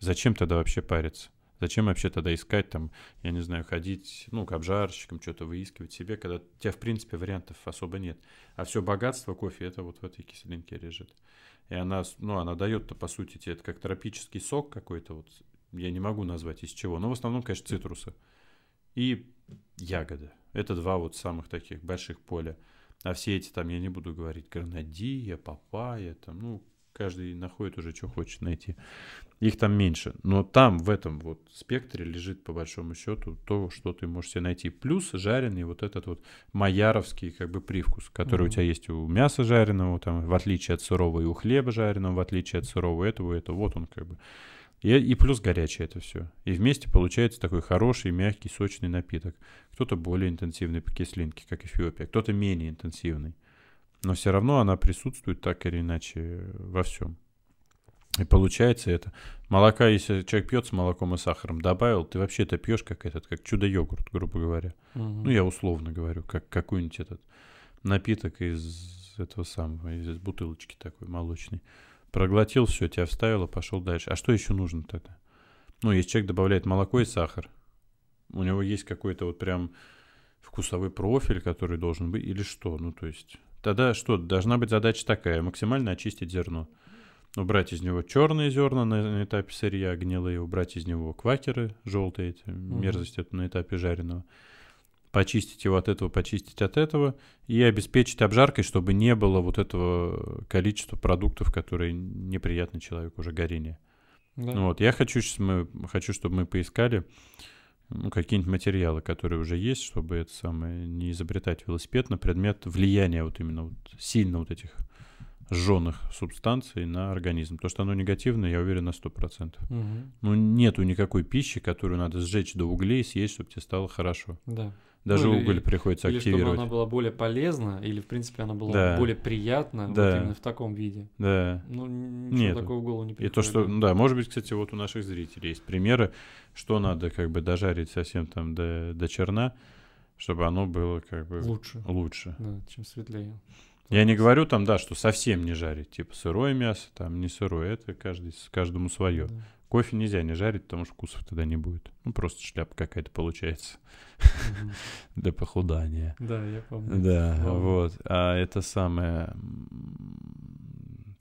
Зачем тогда вообще париться? Зачем вообще тогда искать там, я не знаю, ходить, ну, к обжарщикам, что-то выискивать себе, когда у тебя, в принципе, вариантов особо нет. А все богатство кофе, это вот в этой киселинке режет. И она, ну, она дает-то, по сути, тебе, это как тропический сок какой-то, вот, я не могу назвать из чего, но в основном, конечно, цитрусы и ягоды. Это два вот самых таких больших поля. А все эти там, я не буду говорить, гранадия, папайя, там, ну, каждый находит уже, что хочет найти. Их там меньше. Но там, в этом вот спектре лежит, по большому счету, то, что ты можешь себе найти. Плюс жареный вот этот вот майяровский как бы привкус, который mm-hmm. у тебя есть у мяса жареного, там, в отличие от сырого, и у хлеба жареного, в отличие от сырого этого, это вот он как бы и, и плюс горячее это все. И вместе получается такой хороший, мягкий, сочный напиток. Кто-то более интенсивный по кислинке, как эфиопия, кто-то менее интенсивный. Но все равно она присутствует так или иначе во всем. И получается это. Молока, если человек пьет с молоком и сахаром, добавил, ты вообще это пьешь как этот, как чудо-йогурт, грубо говоря. Угу. Ну, я условно говорю, как какой-нибудь этот напиток из этого самого, из бутылочки такой молочный. Проглотил, все, тебя вставило, пошел дальше. А что еще нужно тогда? Ну, если человек добавляет молоко и сахар, у него есть какой-то вот прям вкусовой профиль, который должен быть, или что? Ну, то есть, тогда что? Должна быть задача такая, максимально очистить зерно. Убрать из него черные зерна на, на этапе сырья, гнилые, убрать из него квакеры желтые, эти, mm-hmm. мерзость это на этапе жареного почистить его от этого, почистить от этого и обеспечить обжаркой, чтобы не было вот этого количества продуктов, которые неприятны человеку уже горение. Да. Вот, я хочу, сейчас мы, хочу, чтобы мы поискали ну, какие-нибудь материалы, которые уже есть, чтобы это самое не изобретать велосипед на предмет влияния вот именно вот сильно вот этих жженых субстанций на организм. То, что оно негативное, я уверен на 100%. Угу. Ну, нету никакой пищи, которую надо сжечь до углей и съесть, чтобы тебе стало хорошо. Да. Даже ну, уголь или, приходится или активировать. Чтобы она была более полезна, или, в принципе, она была да. более приятна, да. вот именно в таком виде. Да. Ну, ничего Нет. такого в голову не приходит. И то, что, да, может быть, кстати, вот у наших зрителей есть примеры, что надо как бы дожарить совсем там до, до черна, чтобы оно было как бы... Лучше. Лучше. Да, чем светлее. Я не говорю там, да, что совсем не жарить, типа сырое мясо, там не сырое, это каждый, каждому свое. Да. Кофе нельзя не жарить, потому что вкусов тогда не будет. Ну, просто шляпа какая-то получается для похудания. Да, я помню. Да, вот. А это самое...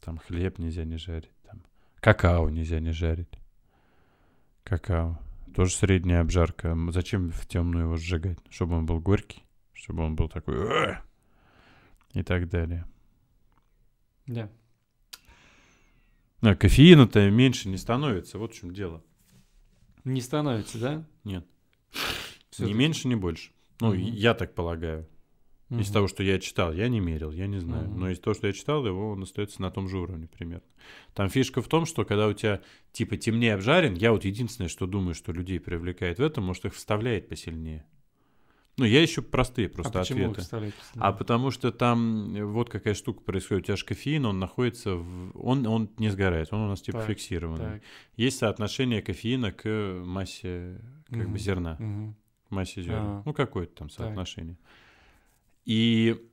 Там хлеб нельзя не жарить. Там. Какао нельзя не жарить. Какао. Тоже средняя обжарка. Зачем в темную его сжигать? Чтобы он был горький, чтобы он был такой... И так далее. Да, а кофеина-то меньше не становится, вот в чем дело. Не становится, да? Нет. Все ни меньше, не больше. Ну, угу. я так полагаю. Угу. Из того, что я читал, я не мерил, я не знаю. Угу. Но из того, что я читал, его он остается на том же уровне примерно. Там фишка в том, что когда у тебя типа темнее обжарен, я вот единственное, что думаю, что людей привлекает в этом, может их вставляет посильнее. Ну, я ищу простые а просто а ответы. а потому что там э, вот какая штука происходит. У тебя же кофеин, он находится в... Он, он не сгорает, он у нас типа так, фиксированный. Так. Есть соотношение кофеина к массе как угу, бы зерна. Угу. массе зерна. А-а-а. Ну, какое-то там соотношение. Так. И...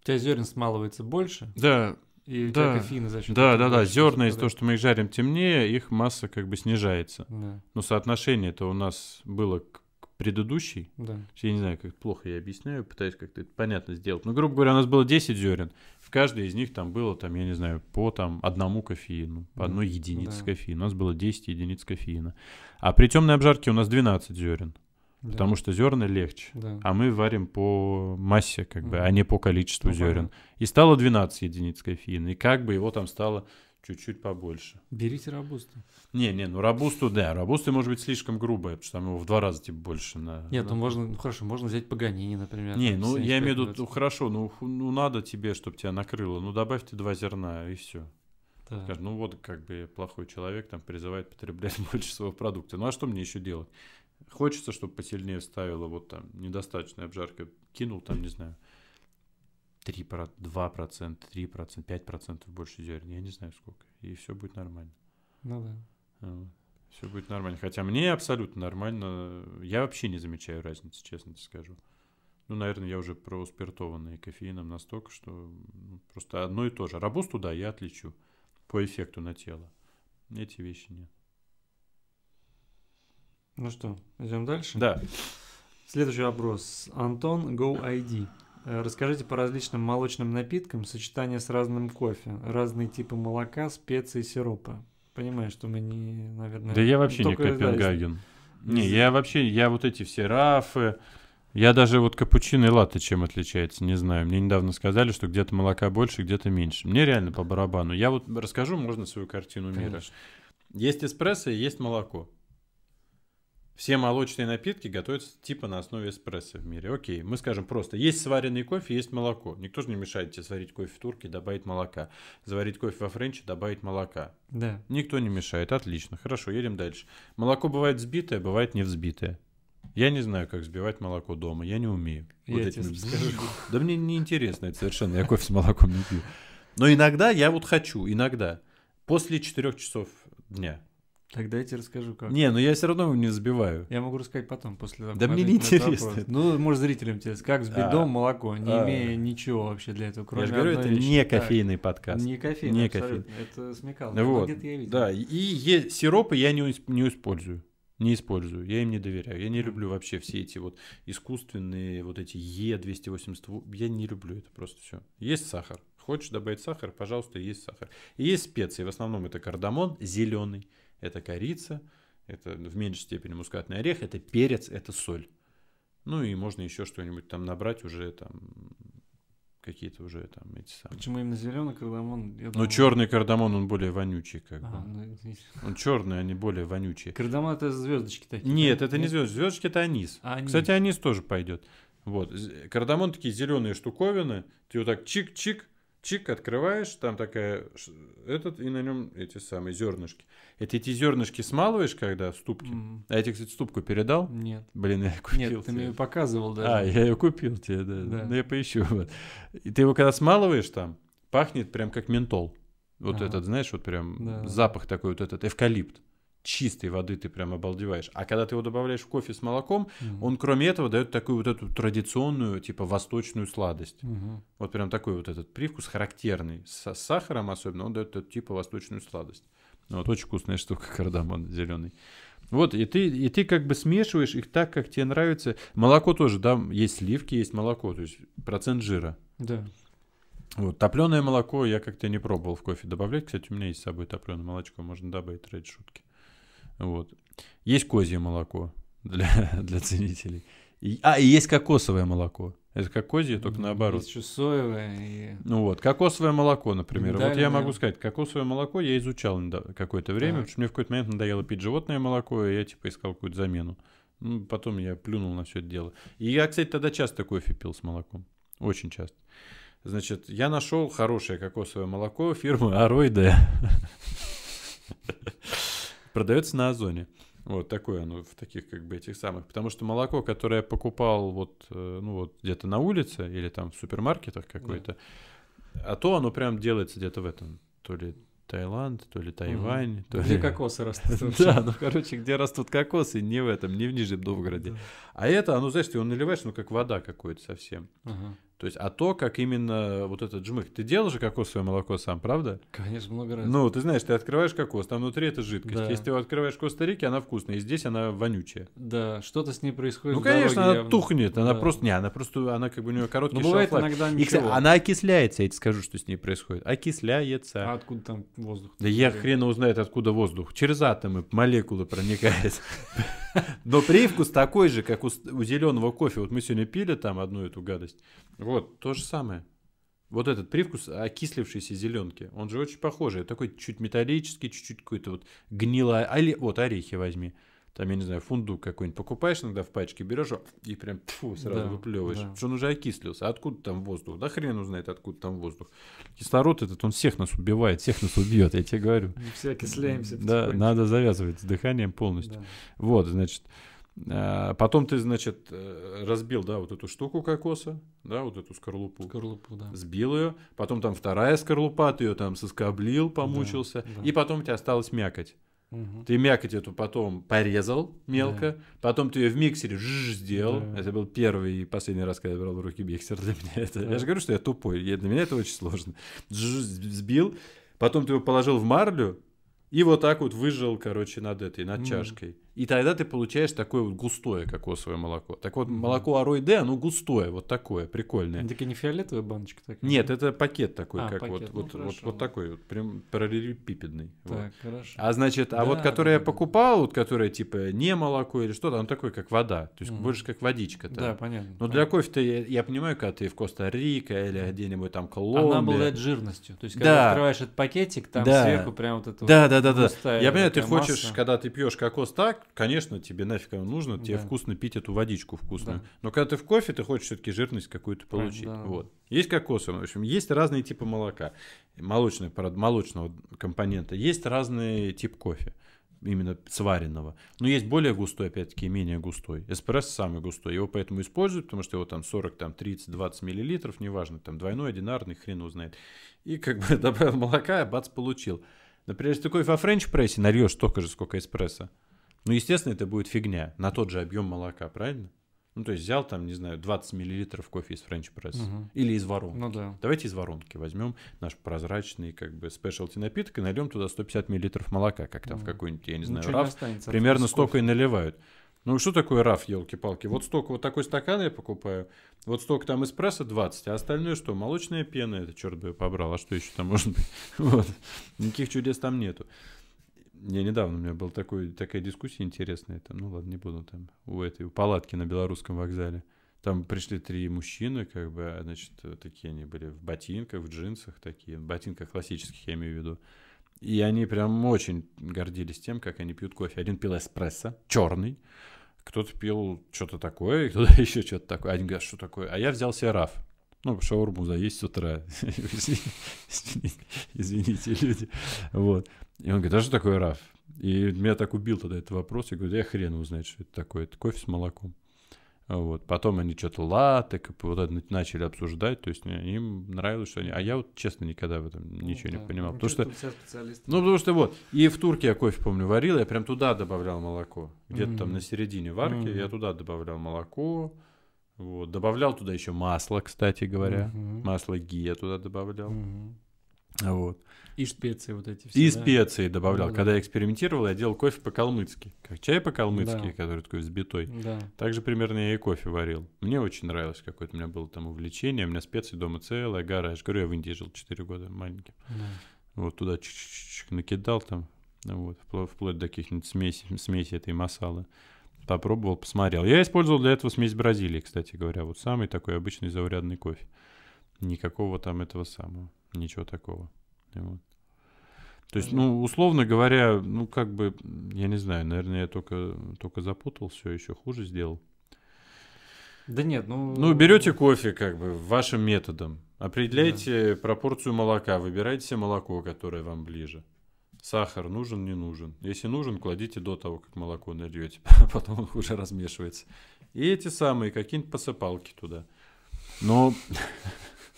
У тебя зерна смалывается больше. Да, и да. кофеина за счет Да, да, да. Зерна из-за того, что мы их жарим темнее, их масса как бы снижается. Да. Но соотношение это у нас было к предыдущий. Да. Я не знаю, как плохо я объясняю, пытаюсь как-то это понятно сделать. Ну, грубо говоря, у нас было 10 зерен. В каждой из них там было, там, я не знаю, по там, одному кофеину, по одной единице да. кофеина. У нас было 10 единиц кофеина. А при темной обжарке у нас 12 зерен. Да. Потому что зерна легче. Да. А мы варим по массе, как бы, да. а не по количеству ну, зерен. И стало 12 единиц кофеина. И как бы его там стало чуть-чуть побольше. Берите рабусту. Не, не, ну рабусту, да, рабусту может быть слишком грубая, потому что там его в два раза типа больше на. Нет, ну можно, ну хорошо, можно взять погонение, например. Не, ну я имею в виду, ну, хорошо, ну, ну надо тебе, чтобы тебя накрыло, ну добавь ты два зерна и все. Да. Скажешь, ну вот как бы плохой человек там призывает потреблять больше своего продукта. Ну а что мне еще делать? Хочется, чтобы посильнее ставило, вот там недостаточная обжарка, кинул там, не знаю, 3, 2%, 3%, 5% больше зерен. Я не знаю сколько. И все будет нормально. Ну да. А, все будет нормально. Хотя мне абсолютно нормально. Я вообще не замечаю разницы, честно тебе скажу. Ну, наверное, я уже проуспиртованный кофеином настолько, что ну, просто одно и то же. Рабусту, да, я отличу по эффекту на тело. Эти вещи нет. Ну что, идем дальше? Да. Следующий вопрос. Антон go id Э, расскажите по различным молочным напиткам сочетание с разным кофе, разные типы молока, специи, сиропа. Понимаю, что мы не, наверное... Да я вообще не Копенгаген. не, я вообще, я вот эти все рафы, я даже вот капучино и латте чем отличается, не знаю. Мне недавно сказали, что где-то молока больше, где-то меньше. Мне реально по барабану. Я вот расскажу, можно свою картину мира. Конечно. Есть эспрессо и есть молоко. Все молочные напитки готовятся типа на основе эспрессо в мире. Окей, мы скажем просто, есть сваренный кофе, есть молоко. Никто же не мешает тебе сварить кофе в турке, добавить молока. Заварить кофе во френче, добавить молока. Да. Никто не мешает, отлично. Хорошо, едем дальше. Молоко бывает взбитое, бывает не взбитое. Я не знаю, как взбивать молоко дома, я не умею. Я вот этим... Да мне не интересно это совершенно, я кофе с молоком не пью. Но иногда я вот хочу, иногда. После 4 часов дня Тогда я тебе расскажу, как. Не, но ну я все равно его не забиваю. Я могу рассказать потом, после того, Да мне не интересно. Ну, может, зрителям интересно. Как с бидом а, молоко, не а, имея ничего вообще для этого, кроме Я же говорю, это вещи. не кофейный подкаст. Не кофейный, не абсолютно. Кофейный. Это смекалка. Вот, я видел. Да, и е- сиропы я не, не использую. Не использую, я им не доверяю. Я не люблю вообще все эти вот искусственные, вот эти Е280. Я не люблю это просто все. Есть сахар. Хочешь добавить сахар, пожалуйста, есть сахар. И есть специи. В основном это кардамон зеленый это корица, это в меньшей степени мускатный орех, это перец, это соль. Ну и можно еще что-нибудь там набрать уже там какие-то уже там эти самые. Почему именно зеленый кардамон? Я Ну черный кардамон он более вонючий как а, бы. Ну... Он черный, они более вонючие. Кардамон это звездочки такие. Нет, да? это Нет? не звездочки, звездочки это анис. А, анис. Кстати, анис тоже пойдет. Вот кардамон такие зеленые штуковины, ты вот так чик-чик чик открываешь, там такая этот и на нем эти самые зернышки. Это эти зернышки смалываешь, когда ступки. Mm. А я тебе, кстати, ступку передал? Нет. Блин, я купил. Нет, ты тебе. мне показывал даже. А, я ее купил тебе, да. да. Ну, я поищу. Вот. И ты его когда смалываешь там, пахнет прям как ментол. Вот ага. этот, знаешь, вот прям да. запах такой вот этот, эвкалипт чистой воды ты прям обалдеваешь. А когда ты его добавляешь в кофе с молоком, угу. он кроме этого дает такую вот эту традиционную, типа восточную сладость. Угу. Вот прям такой вот этот привкус характерный. С, с сахаром особенно он дает эту типа восточную сладость. Ну, вот очень вкусная штука, кардамон зеленый. Вот, и ты, и ты как бы смешиваешь их так, как тебе нравится. Молоко тоже, да, есть сливки, есть молоко, то есть процент жира. Да. Вот, топленое молоко я как-то не пробовал в кофе добавлять. Кстати, у меня есть с собой топленое молочко, можно добавить ради шутки. Вот. Есть козье молоко для, для ценителей. а, и есть кокосовое молоко. Это как козье, только наоборот. Есть еще соевое. Ну вот, кокосовое молоко, например. Дальнее. Вот я могу сказать, кокосовое молоко я изучал какое-то время, так. потому что мне в какой-то момент надоело пить животное молоко, и я типа искал какую-то замену. Ну, потом я плюнул на все это дело. И я, кстати, тогда часто кофе пил с молоком. Очень часто. Значит, я нашел хорошее кокосовое молоко фирмы Ароиде. Продается на Озоне. Вот такое оно в таких как бы этих самых. Потому что молоко, которое я покупал вот, э, ну, вот где-то на улице или там в супермаркетах какой-то, да. а то оно прям делается где-то в этом, то ли Таиланд, то ли Тайвань. Угу. То где ли... кокосы растут. Да, ну, короче, где растут кокосы, не в этом, не в Нижнем Новгороде. А это, ну, знаешь, ты его наливаешь, ну, как вода какой-то совсем. То есть, а то, как именно вот этот жмых. Ты делал же кокосовое молоко сам, правда? Конечно, много раз. Ну, ты знаешь, ты открываешь кокос, там внутри это жидкость. Да. Если ты его открываешь в Коста-Рике, она вкусная, и здесь она вонючая. Да, что-то с ней происходит. Ну, конечно, она явно. тухнет, она да. просто, не, она просто, она как бы у нее короткий Но бывает шоу иногда и, она окисляется, я тебе скажу, что с ней происходит. Окисляется. А откуда там воздух? Да я хрен узнает, откуда воздух. Через атомы, молекулы проникает. Но привкус такой же, как у зеленого кофе. Вот мы сегодня пили там одну эту гадость. Вот, то же самое. Вот этот привкус окислившейся зеленки, он же очень похожий. Такой чуть металлический, чуть-чуть какой-то вот гнилая. Оле... Вот орехи возьми. Там, я не знаю, фундук какой-нибудь покупаешь иногда в пачке, берешь и прям тьфу, сразу да, выплевываешь. Да. что он уже окислился. Откуда там воздух? Да хрен узнает, откуда там воздух. Кислород этот, он всех нас убивает, всех нас убьет, я тебе говорю. Мы все окисляемся. Да, надо завязывать с дыханием полностью. Да. Вот, значит, а, потом ты, значит, э, разбил, да, вот эту штуку кокоса, да, вот эту скорлупу. Скорлупу, да. Сбил ее. Потом там вторая скорлупа, ты ее там соскоблил, помучился. Да, да. И потом у тебя осталась мякоть. Угу. Ты мякоть эту потом порезал мелко, да. потом ты ее в миксере жж сделал. Да. Это был первый и последний раз, когда я брал в руки миксер для меня. Это, да. Я же говорю, что я тупой, и для меня это очень сложно. Жж, сбил, потом ты его положил в марлю и вот так вот выжил, короче, над этой, над угу. чашкой. И тогда ты получаешь такое вот густое кокосовое молоко. Так вот, mm-hmm. молоко Аройде, оно густое, вот такое, прикольное. Так и не фиолетовая баночка такая? Нет, это пакет такой, а, как пакет. вот, ну, вот, вот, вот такой, вот прям параллелепипедный. Так, вот. хорошо. А значит, а да, вот который да, я да. покупал, вот которое типа не молоко или что-то, оно такое, как вода. То есть mm больше как водичка. -то. Да, понятно. Но понятно. для кофе-то я, я понимаю, когда ты в Коста-Рика или где-нибудь там Колумбия. Она обладает жирностью. То есть, когда да. открываешь этот пакетик, там да. сверху прям вот это да, вот да, да, да. Я понимаю, ты хочешь, масса. когда ты пьешь кокос так, конечно, тебе нафиг оно нужно, тебе да. вкусно пить эту водичку вкусную. Да. Но когда ты в кофе, ты хочешь все-таки жирность какую-то получить. Да. Вот. Есть кокосовое, в общем, есть разные типы молока, молочных, молочного компонента, есть разные тип кофе именно сваренного. Но есть более густой, опять-таки, и менее густой. Эспрессо самый густой. Его поэтому используют, потому что его там 40, там 30, 20 миллилитров, неважно, там двойной, одинарный, хрен узнает. И как бы добавил молока, а бац, получил. Например, если такой кофе во френч-прессе нальешь столько же, сколько эспрессо, ну, естественно, это будет фигня на тот же объем молока, правильно? Ну, то есть взял там, не знаю, 20 миллилитров кофе из френч пресса угу. или из воронки. Ну да. Давайте из воронки возьмем наш прозрачный как бы спешлти напиток и нальем туда 150 миллилитров молока, как там угу. в какой-нибудь, я не знаю, раф. примерно столько кофе. и наливают. Ну что такое раф, елки-палки? Вот столько, вот такой стакан я покупаю, вот столько там эспрессо 20, а остальное что? Молочная пена, это черт бы побрал, а что еще там может быть? Вот. Никаких чудес там нету. Я недавно, у меня была такой, такая дискуссия интересная, там, ну ладно, не буду, там, у этой, у палатки на Белорусском вокзале. Там пришли три мужчины, как бы, а, значит, э, такие они были в ботинках, в джинсах такие, в ботинках классических, я имею в виду. И они прям очень гордились тем, как они пьют кофе. Один пил эспрессо, черный, кто-то пил что-то такое, кто-то еще что-то такое. Один говорит, что такое? А я взял себе раф. Ну, шаурму за с утра. Извините, люди. Вот. И он говорит, а что такое раф? И меня так убил тогда этот вопрос. Я говорю, я хрен узнаю, что это такое. Это кофе с молоком. Вот. Потом они что-то латы, вот это начали обсуждать, то есть им нравилось, что они... А я вот, честно, никогда в этом ну ничего ну, не да. понимал. Ну, потому что... Ну, потому что вот, и в Турке я кофе, помню, варил, я прям туда добавлял молоко. Где-то mm-hmm. там на середине варки mm-hmm. я туда добавлял молоко, вот. Добавлял туда еще масло, кстати говоря. Угу. Масло я туда добавлял. Угу. Вот. И специи вот эти все. И да? специи добавлял. Да, Когда да. я экспериментировал, я делал кофе по-калмыцки. Как чай по-калмыцки, да. который такой взбитой. Да. Также примерно я и кофе варил. Мне очень нравилось какое-то. У меня было там увлечение. У меня специи дома целая гора. говорю, я в Индии жил 4 года маленьким. Да. Вот туда ч -ч накидал там. Вот, впло вплоть до каких-нибудь смесей, смеси этой масалы попробовал, посмотрел. Я использовал для этого смесь Бразилии, кстати говоря. Вот самый такой обычный заурядный кофе. Никакого там этого самого. Ничего такого. Вот. То есть, ну, условно говоря, ну, как бы, я не знаю, наверное, я только, только запутал, все еще хуже сделал. Да нет, ну... Ну, берете кофе, как бы, вашим методом. Определяйте да. пропорцию молока, выбирайте молоко, которое вам ближе. Сахар нужен, не нужен. Если нужен, кладите до того, как молоко нальете, а потом он уже размешивается. И эти самые, какие-нибудь посыпалки туда. Но...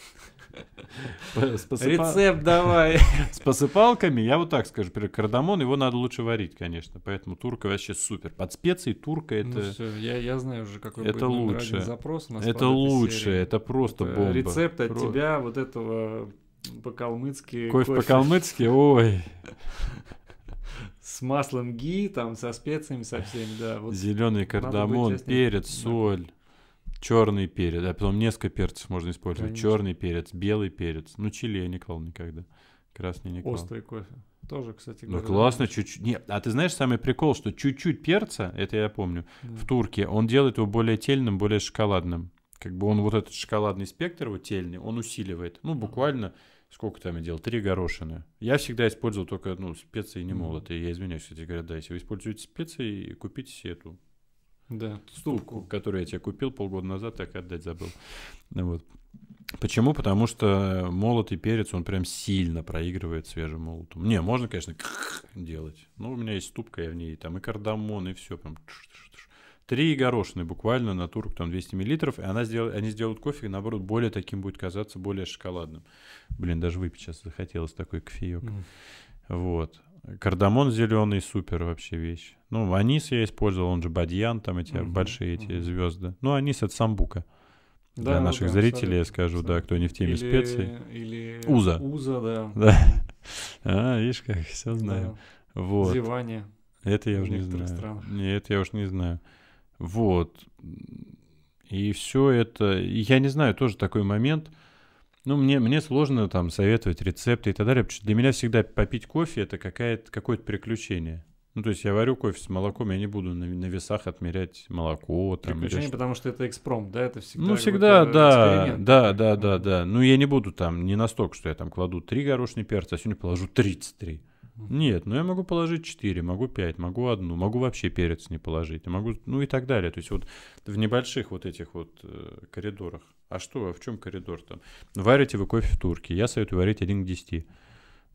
Рецепт давай. С посыпалками, я вот так скажу, например, кардамон, его надо лучше варить, конечно, поэтому турка вообще супер. Под специи турка ну это... Ну все, я, я знаю уже, какой это лучше. запрос у нас Это лучше, это просто бомба. Рецепт от тебя вот этого по-калмыцки. Кофе, кофе. по-калмыцки, ой. С маслом ги, там, со специями, со всеми, да. Вот Зеленый кардамон, перец, соль. Черный перец, а потом несколько перцев можно использовать. Черный перец, белый перец. Ну, чили я не клал никогда. Красный не клал. Острый кофе. Тоже, кстати, ну, говоря. Ну, классно, чуть-чуть. Нет, а ты знаешь, самый прикол, что чуть-чуть перца, это я помню, да. в турке, он делает его более тельным, более шоколадным. Как бы он вот этот шоколадный спектр, вот тельный, он усиливает. Ну, буквально сколько там я делал, три горошины. Я всегда использовал только, ну, специи не молотые. Я извиняюсь, кстати говоря, да, если вы используете специи, купите себе эту да, ступку, которую я тебе купил полгода назад, так и отдать забыл. Вот. Почему? Потому что молотый перец, он прям сильно проигрывает свежим молотом. Не, можно, конечно, делать. Но ну, у меня есть ступка, я в ней там и кардамон, и все прям Три горошины буквально на турку там 200 миллилитров, и она сдел... они сделают кофе, и наоборот, более таким будет казаться, более шоколадным. Блин, даже выпить сейчас захотелось такой кофеек. Mm. Вот. Кардамон зеленый, супер вообще вещь. Ну, анис я использовал, он же бадьян, там эти угу, большие эти угу. звезды. Ну, анис от самбука. Да, Для ну наших да, зрителей абсолютно. я скажу, да, кто не в теме или, специй. Или Уза. Уза, да. да. А, видишь, как все знаю. Да. Вот. Зевание. Это я уже не знаю. Странах. Нет, это я уж не знаю. Вот. И все это... я не знаю, тоже такой момент. Ну, мне, мне сложно там советовать рецепты и так далее, потому что для меня всегда попить кофе — это какое-то какое приключение. Ну, то есть я варю кофе с молоком, я не буду на, на весах отмерять молоко. Там, Приключение, потому что это экспромт, да? Это всегда Ну, всегда, да, да, да, да, да. Ну, я не буду там, не настолько, что я там кладу три горошины перца, а сегодня положу 33. Нет, ну я могу положить 4, могу 5, могу одну, могу вообще перец не положить, могу, ну и так далее. То есть вот в небольших вот этих вот э, коридорах. А что, а в чем коридор там? Ну, варите вы кофе в турке. Я советую варить 1 к 10.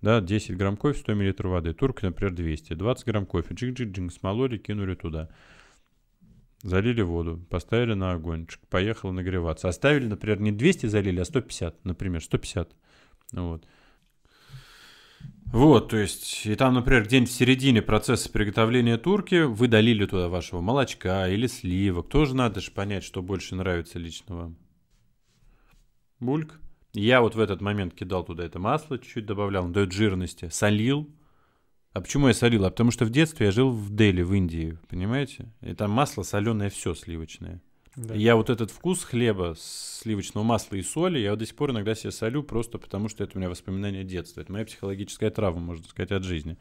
Да, 10 грамм кофе, 100 мл воды. Турка, например, 200. 20 грамм кофе. Джинг-джинг-джинг, смололи, кинули туда. Залили воду, поставили на огонь, поехало нагреваться. Оставили, например, не 200 залили, а 150, например, 150. Вот. Вот, то есть, и там, например, где-нибудь в середине процесса приготовления турки вы долили туда вашего молочка или сливок. Тоже надо же понять, что больше нравится лично вам. Бульк. Я вот в этот момент кидал туда это масло, чуть-чуть добавлял, он дает жирности. Солил. А почему я солил? А потому что в детстве я жил в Дели, в Индии, понимаете? И там масло соленое все сливочное. Да. Я вот этот вкус хлеба, сливочного масла и соли, я вот до сих пор иногда себе солю просто потому, что это у меня воспоминания детства. Это моя психологическая травма, можно сказать, от жизни.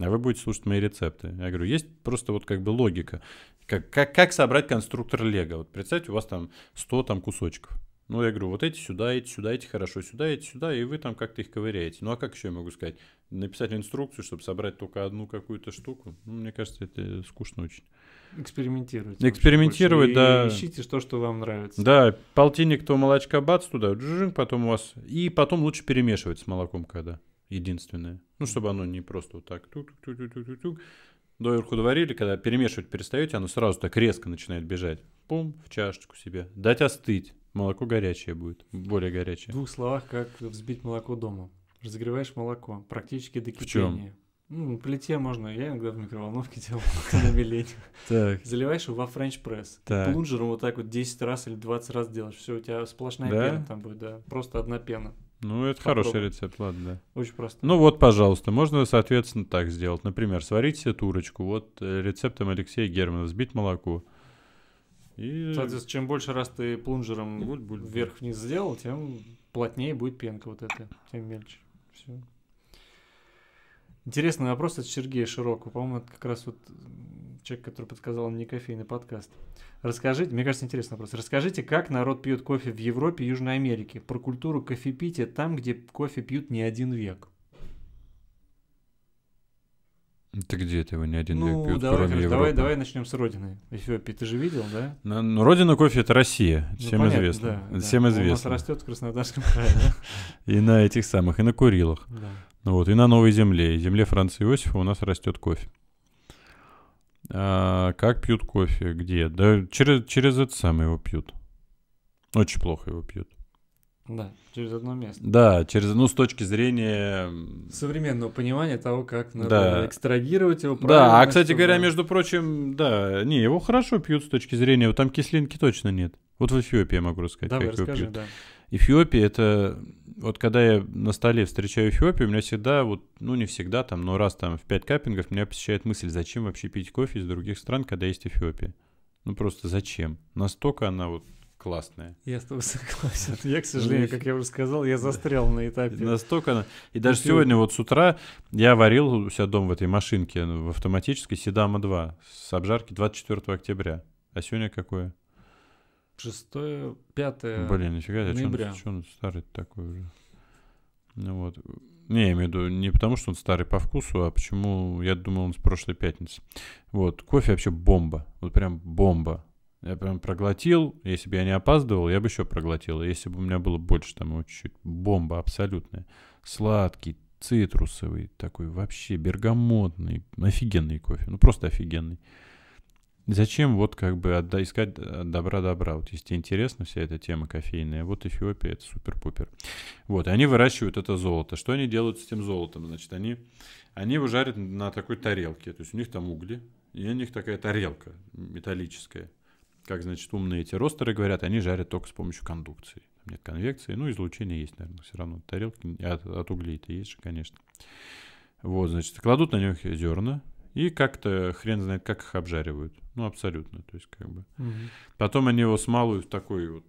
А вы будете слушать мои рецепты. Я говорю, есть просто вот как бы логика. Как, как, как собрать конструктор Лего? Вот представьте, у вас там 100 там кусочков. Ну, я говорю, вот эти сюда, эти сюда, эти хорошо сюда, эти сюда, и вы там как-то их ковыряете. Ну, а как еще я могу сказать? Написать инструкцию, чтобы собрать только одну какую-то штуку? Ну, мне кажется, это скучно очень. Экспериментируйте. Экспериментировать, да. И ищите то, что вам нравится. Да, полтинник-то молочка бац туда, джин, потом у вас... И потом лучше перемешивать с молоком, когда единственное. Ну, чтобы оно не просто вот так тук-тук-тук-тук-тук. Доверху доварили, когда перемешивать перестаете, оно сразу так резко начинает бежать. Пум, в чашечку себе. Дать остыть. Молоко горячее будет, более горячее. В двух словах, как взбить молоко дома. Разогреваешь молоко практически до кипения. В чем? Ну, на плите можно, я иногда в микроволновке делал, когда мне Так. Заливаешь его во френч-пресс. Плунжером вот так вот 10 раз или 20 раз делаешь. Все, у тебя сплошная пена там будет, да. Просто одна пена. Ну, это Попробуй. хороший рецепт, ладно, да. Очень просто. Ну вот, пожалуйста, можно, соответственно, так сделать. Например, сварить себе турочку. Вот э, рецептом Алексея Германа взбить молоко. И... Соответственно, чем больше раз ты плунжером вверх-вниз сделал, тем плотнее будет пенка вот эта, тем мельче. Все. Интересный вопрос от Сергея Широкого. По-моему, это как раз вот человек, который подсказал мне кофейный подкаст. Расскажите, мне кажется, интересный вопрос. Расскажите, как народ пьет кофе в Европе и Южной Америке? Про культуру кофепития там, где кофе пьют не один век. Ты где это его не один ну, век пьют, давай, кроме Европы? Давай, давай начнем с родины. Эфиопии ты же видел, да? Ну, ну родина кофе — это Россия, ну, всем ну, известно. Да, всем да. известно. У нас растет в Краснодарском крае, да? И на этих самых, и на Курилах. Да. Ну вот, и на новой земле, земле Франца Иосифа у нас растет кофе. А, как пьют кофе? Где? Да через, через это самое его пьют. Очень плохо его пьют. Да, через одно место. Да, через, ну, с точки зрения... Современного понимания того, как надо да. экстрагировать его Да, а, кстати чтобы... говоря, между прочим, да, не, его хорошо пьют с точки зрения, вот там кислинки точно нет. Вот в Эфиопии я могу рассказать, Давай, как расскажи, его пьют. Да. Эфиопия — это вот когда я на столе встречаю Эфиопию, у меня всегда, вот, ну не всегда там, но раз там в пять капингов меня посещает мысль, зачем вообще пить кофе из других стран, когда есть Эфиопия? Ну просто зачем? Настолько она вот классная. Я с тобой согласен. Я, к сожалению, ну, как я уже сказал, я застрял на этапе. Настолько она. И ну, даже сегодня вот с утра я варил у себя дом в этой машинке, ну, в автоматической Седама 2 с обжарки 24 октября. А сегодня какое? Шестое, пятое Блин, нифига себе, а ноября. Что он, он старый такой уже? Ну вот. Не, я имею в виду не потому, что он старый по вкусу, а почему, я думал, он с прошлой пятницы. Вот, кофе вообще бомба. Вот прям бомба. Я прям проглотил. Если бы я не опаздывал, я бы еще проглотил. А если бы у меня было больше там его чуть-чуть. Бомба абсолютная. Сладкий, цитрусовый такой, вообще бергамотный. Офигенный кофе. Ну, просто офигенный. Зачем вот как бы отда- искать добра-добра? Э, вот если тебе интересна вся эта тема кофейная, вот Эфиопия — это супер-пупер. Вот, они выращивают это золото. Что они делают с этим золотом? Значит, они, они его жарят на такой тарелке, то есть у них там угли, и у них такая тарелка металлическая. Как, значит, умные эти ростеры говорят, они жарят только с помощью кондукции. Там нет конвекции, ну, излучение есть, наверное, все равно. Тарелки от, от углей-то есть же, конечно. Вот, значит, кладут на них зерна, и как-то хрен знает, как их обжаривают. Ну, абсолютно. То есть, как бы. Угу. Потом они его смалуют в такой вот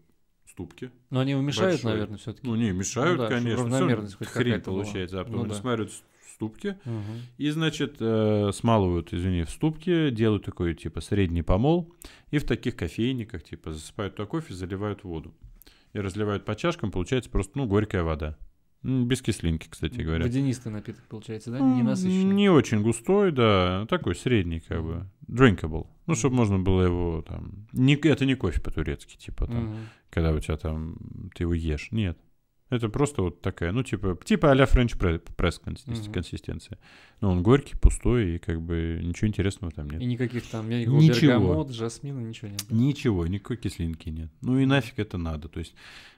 ступке. Но они его мешают, большой. наверное, все-таки. Ну, не, мешают, ну, да, конечно. Равномерность хоть хрень получается. А потом ну, они да. смотрят ступке. Угу. И, значит, э, смалывают, извини, в ступке, делают такой, типа, средний помол. И в таких кофейниках, типа, засыпают туда кофе, заливают воду. И разливают по чашкам, получается просто, ну, горькая вода. Без кислинки, кстати говоря. Водянистый напиток получается, да? Не насыщенный. Не очень густой, да. Такой средний, как бы. Drinkable. Ну, чтобы можно было его там... Не, это не кофе по-турецки, типа там, угу. когда у тебя там... Ты его ешь. Нет. Это просто вот такая, ну, типа, типа а-ля френч пресс консистенция. Mm-hmm. Ну, Но он горький, пустой, и как бы ничего интересного там нет. И никаких там, я ничего. бергамот, жасмина, ничего нет. Ничего, никакой кислинки нет. Ну и нафиг это надо. То есть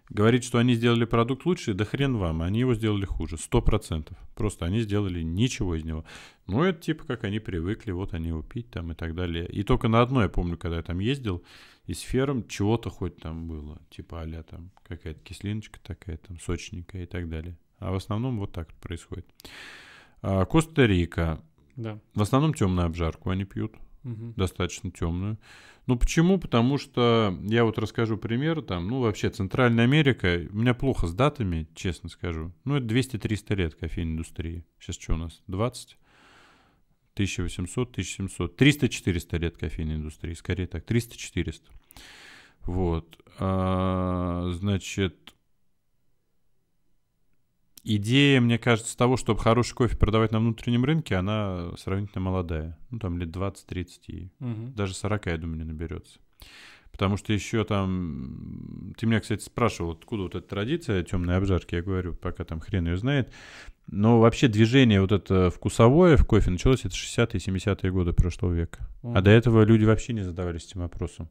говорить, что они сделали продукт лучше, да хрен вам, они его сделали хуже, сто процентов. Просто они сделали ничего из него. Ну, это типа как они привыкли, вот они его пить там и так далее. И только на одно я помню, когда я там ездил, и сферам чего-то хоть там было, типа а там какая-то кислиночка такая, там сочненькая и так далее. А в основном вот так происходит. А, Коста-Рика. Да. В основном темную обжарку они пьют. Угу. Достаточно темную. Ну почему? Потому что я вот расскажу пример. Там, ну вообще Центральная Америка, у меня плохо с датами, честно скажу. Ну это 200-300 лет кофейной индустрии. Сейчас что у нас? 20? 1800, 1700, 300-400 лет кофейной индустрии, скорее так, 300-400. Вот, а, значит, идея, мне кажется, того, чтобы хороший кофе продавать на внутреннем рынке, она сравнительно молодая. Ну, там лет 20-30, угу. даже 40, я думаю, не наберется. Потому что еще там... Ты меня, кстати, спрашивал, откуда вот эта традиция темной обжарки. Я говорю, пока там хрен ее знает. Но вообще движение вот это вкусовое в кофе началось это 60-е, 70-е годы прошлого века. Mm. А до этого люди вообще не задавались этим вопросом.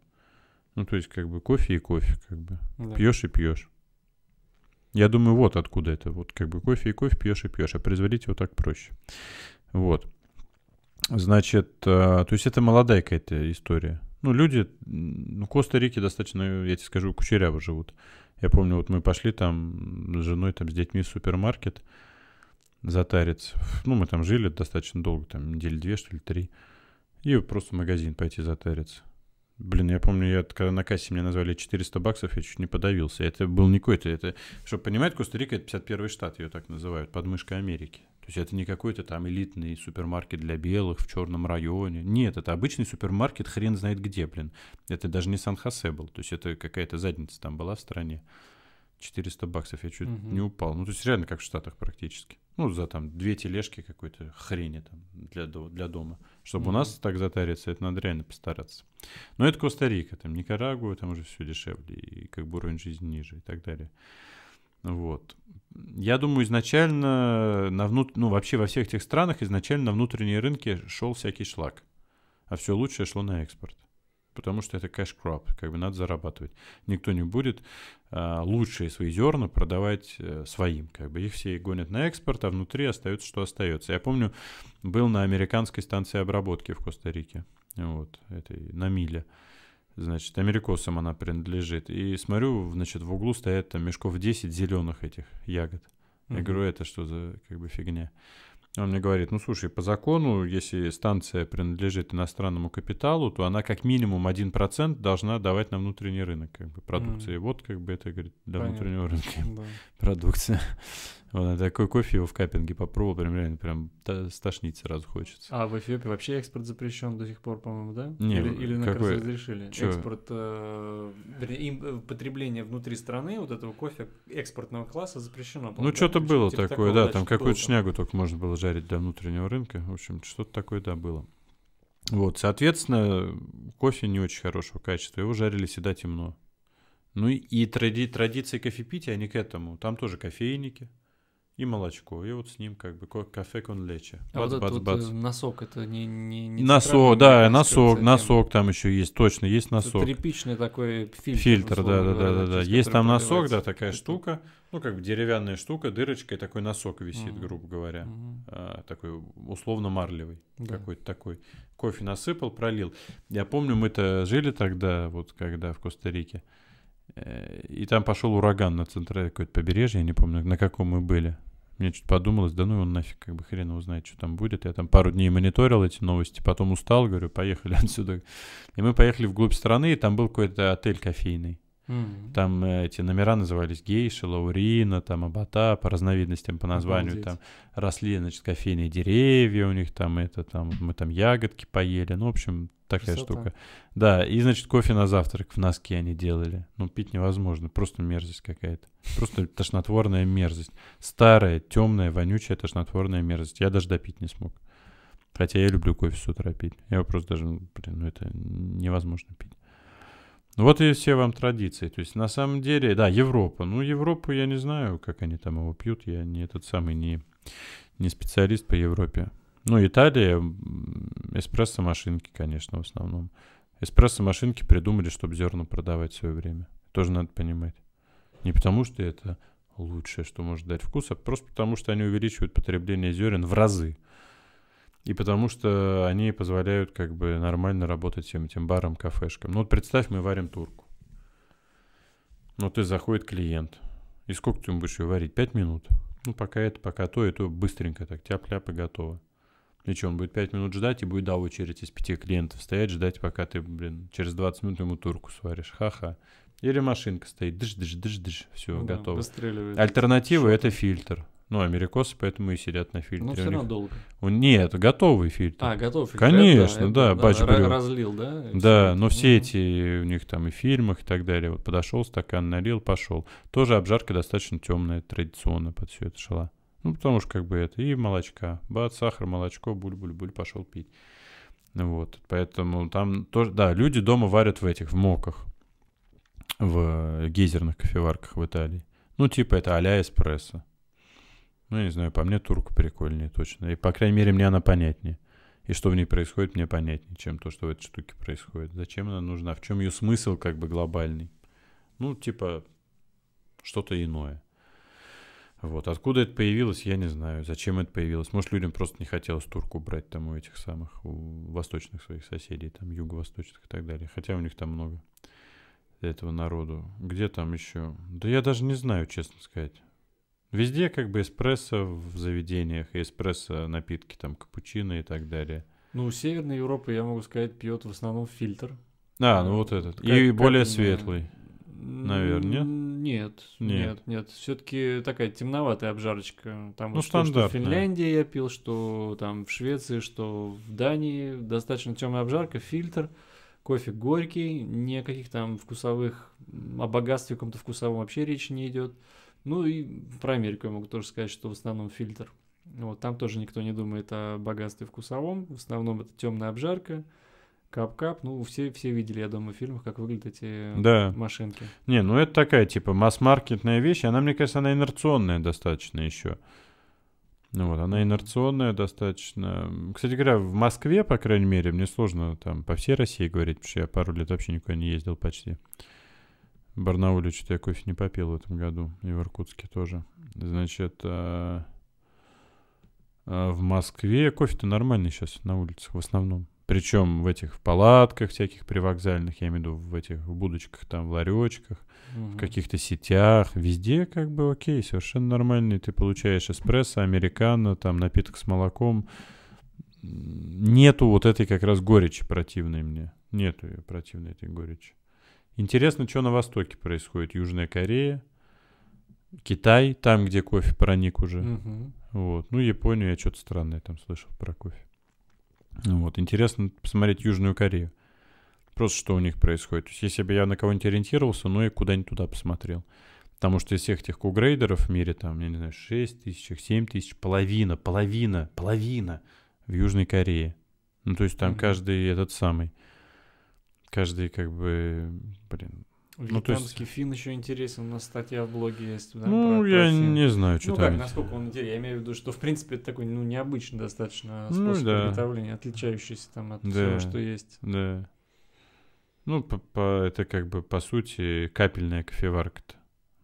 Ну, то есть, как бы кофе и кофе, как бы. Да. Пьешь и пьешь. Я думаю, вот откуда это. Вот как бы кофе и кофе пьешь и пьешь, а производить его так проще. Вот. Значит, э, то есть это молодая какая-то история ну, люди, ну, Коста-Рики достаточно, ну, я тебе скажу, кучеряво живут. Я помню, вот мы пошли там с женой, там, с детьми в супермаркет затариться. Ну, мы там жили достаточно долго, там, недели две, что ли, три. И просто в магазин пойти затариться. Блин, я помню, я когда на кассе мне назвали 400 баксов, я чуть не подавился. Это был не какой-то, это, чтобы понимать, Коста-Рика — это 51 штат, ее так называют, подмышка Америки. То есть это не какой-то там элитный супермаркет для белых в черном районе. Нет, это обычный супермаркет, хрен знает где, блин. Это даже не Сан-Хосе был. То есть это какая-то задница там была в стране. 400 баксов, я чуть угу. не упал. Ну, то есть реально как в Штатах практически. Ну, за там две тележки какой-то хрени там для, для дома. Чтобы угу. у нас так затариться, это надо реально постараться. Но это Коста-Рика, там Никарагуа, там уже все дешевле, и как бы уровень жизни ниже и так далее. Вот. Я думаю, изначально на внут... ну, вообще во всех этих странах изначально на внутренние рынки шел всякий шлак. А все лучшее шло на экспорт. Потому что это cash crop, как бы надо зарабатывать. Никто не будет а, лучшие свои зерна продавать а, своим. Как бы их все гонят на экспорт, а внутри остается, что остается. Я помню, был на американской станции обработки в Коста-Рике. Вот, этой, на миле значит, америкосам она принадлежит. И смотрю, значит, в углу стоят там мешков 10 зеленых этих ягод. Я mm-hmm. говорю, «А это что за как бы фигня? Он мне говорит, ну слушай, по закону, если станция принадлежит иностранному капиталу, то она как минимум 1% должна давать на внутренний рынок как бы, продукции. Mm. Вот как бы это говорит, для Понятно. внутреннего рынка продукция. Вот, такой кофе его в капинге попробовал, прям реально прям стошнить сразу хочется. А в Эфиопии вообще экспорт запрещен до сих пор, по-моему, да? Не, или, или на какой... разрешили? Чё? Экспорт, э, им, э, потребление внутри страны вот этого кофе экспортного класса запрещено. Ну, что-то ну, было типа такое, такого, да, там какую-то шнягу только можно было жарить для внутреннего рынка. В общем, что-то такое, да, было. Вот, соответственно, кофе не очень хорошего качества, его жарили всегда темно. Ну и, и тради, традиции кофепития, они к этому. Там тоже кофейники – и молочко. И вот с ним как бы кофе кон лече. Бац, а вот бац, э, носок это не... не, не носок, да, носок, носок там еще есть, точно есть носок. Это тряпичный такой фильтр. Фильтр, да, да, да, да, да. Есть там носок, да, такая это... штука, ну как бы деревянная штука, дырочка и такой носок висит, угу. грубо говоря. Угу. А, такой условно марлевый да. какой-то такой. Кофе насыпал, пролил. Я помню, мы-то жили тогда, вот когда в Коста-Рике. Э, и там пошел ураган на центральное какое-то побережье, я не помню, на каком мы были. Мне что-то подумалось, да ну он нафиг, как бы хрен его знает, что там будет. Я там пару дней мониторил эти новости, потом устал, говорю, поехали отсюда. И мы поехали вглубь страны, и там был какой-то отель кофейный. Mm-hmm. Там э, эти номера назывались гейши, лаурина, там абата, по разновидностям, по названию. Там росли, значит, кофейные деревья у них, там это, там мы там ягодки поели. Ну, в общем, такая Красота. штука. Да, и, значит, кофе на завтрак в носке они делали. Ну, пить невозможно, просто мерзость какая-то. Просто тошнотворная мерзость. Старая, темная, вонючая тошнотворная мерзость. Я даже допить не смог. Хотя я люблю кофе с утра пить. Я его просто даже, ну, блин, ну это невозможно пить. Ну, вот и все вам традиции. То есть на самом деле, да, Европа. Ну, Европу я не знаю, как они там его пьют. Я не этот самый, не, не специалист по Европе. Ну, Италия, эспрессо-машинки, конечно, в основном. Эспрессо-машинки придумали, чтобы зерна продавать в свое время. Тоже надо понимать. Не потому, что это лучшее, что может дать вкус, а просто потому, что они увеличивают потребление зерен в разы. И потому что они позволяют как бы нормально работать всем этим барам, кафешкам. Ну вот представь, мы варим турку. Ну ты заходит клиент. И сколько ты ему будешь ее варить? Пять минут. Ну пока это, пока то, и то быстренько так. Тяп-ляп и готово. И чего он будет 5 минут ждать и будет, да, очередь из 5 клиентов стоять, ждать, пока ты, блин, через 20 минут ему турку сваришь. Ха-ха. Или машинка стоит, дыш, дыш, дыш, дыш, все, ну, готово. Альтернатива — это фильтр. Ну, америкосы поэтому и сидят на фильтре. Ну, все равно них... долго. Нет, готовый фильтр. А, готовый фильтр. Конечно, это, да, это, бач да, Разлил, да? Да, все но это. все эти у них там и в фильмах и так далее. Вот подошел, стакан налил, пошел. Тоже обжарка достаточно темная, традиционно под все это шла. Ну, потому что как бы это и молочка. Бац, сахар, молочко, буль-буль-буль, пошел пить. Вот, поэтому там тоже, да, люди дома варят в этих, в моках, в гейзерных кофеварках в Италии. Ну, типа это а-ля эспрессо. Ну, я не знаю, по мне турку прикольнее точно. И, по крайней мере, мне она понятнее. И что в ней происходит, мне понятнее, чем то, что в этой штуке происходит. Зачем она нужна? В чем ее смысл как бы глобальный? Ну, типа, что-то иное. Вот. Откуда это появилось, я не знаю. Зачем это появилось? Может, людям просто не хотелось турку брать там у этих самых, у восточных своих соседей, там, юго-восточных и так далее. Хотя у них там много этого народу. Где там еще? Да я даже не знаю, честно сказать. Везде как бы эспрессо в заведениях, эспрессо напитки, там, капучино и так далее. Ну, у Северной Европы, я могу сказать, пьет в основном фильтр. А, ну вот этот. Как, и более светлый. Наверное, нет? Нет, нет, нет. Все-таки такая темноватая обжарочка. Там ну, вот что, что в Финляндии я пил, что там в Швеции, что в Дании достаточно темная обжарка, фильтр, кофе горький, никаких там вкусовых, о богатстве каком-то вкусовом вообще речи не идет. Ну и про Америку я могу тоже сказать, что в основном фильтр. Вот, там тоже никто не думает о богатстве вкусовом. В основном это темная обжарка, Кап-кап, ну все, все видели, я думаю, в фильмах, как выглядят эти да. машинки. Не, ну это такая типа масс-маркетная вещь, она, мне кажется, она инерционная достаточно еще. Ну вот, она инерционная достаточно. Кстати говоря, в Москве, по крайней мере, мне сложно там по всей России говорить, потому что я пару лет вообще никуда не ездил почти. В Барнауле что-то я кофе не попил в этом году, и в Иркутске тоже. Значит, а... А в Москве кофе-то нормальный сейчас на улицах в основном. Причем в этих в палатках всяких привокзальных, я имею в виду в этих в будочках, там, в ларечках, угу. в каких-то сетях, везде как бы окей, совершенно нормальный. Ты получаешь эспрессо, американо, там, напиток с молоком. Нету вот этой как раз горечи противной мне. Нету ее противной этой горечи. Интересно, что на Востоке происходит. Южная Корея, Китай, там, где кофе проник уже. Угу. Вот. Ну, Японию я что-то странное там слышал про кофе. Вот, интересно посмотреть Южную Корею. Просто что у них происходит. То есть, если бы я на кого-нибудь ориентировался, ну и куда-нибудь туда посмотрел. Потому что из всех этих кугрейдеров в мире, там, я не знаю, 6 тысяч, 7 тысяч, половина, половина, половина в Южной Корее. Ну, то есть там mm-hmm. каждый этот самый. Каждый, как бы, блин, ну, ну, Вьетнамский ну, есть... фин еще интересен, у нас статья в блоге есть. Да, ну, про, я фин. не знаю, что ну, там. Ну как, насколько он интересен, я имею в виду, что в принципе это такой, ну, необычный достаточно ну способ ну, да. приготовления, отличающийся там от да, всего, что есть. Да. Ну, по, по, это как бы, по сути, капельная кофеварка-то.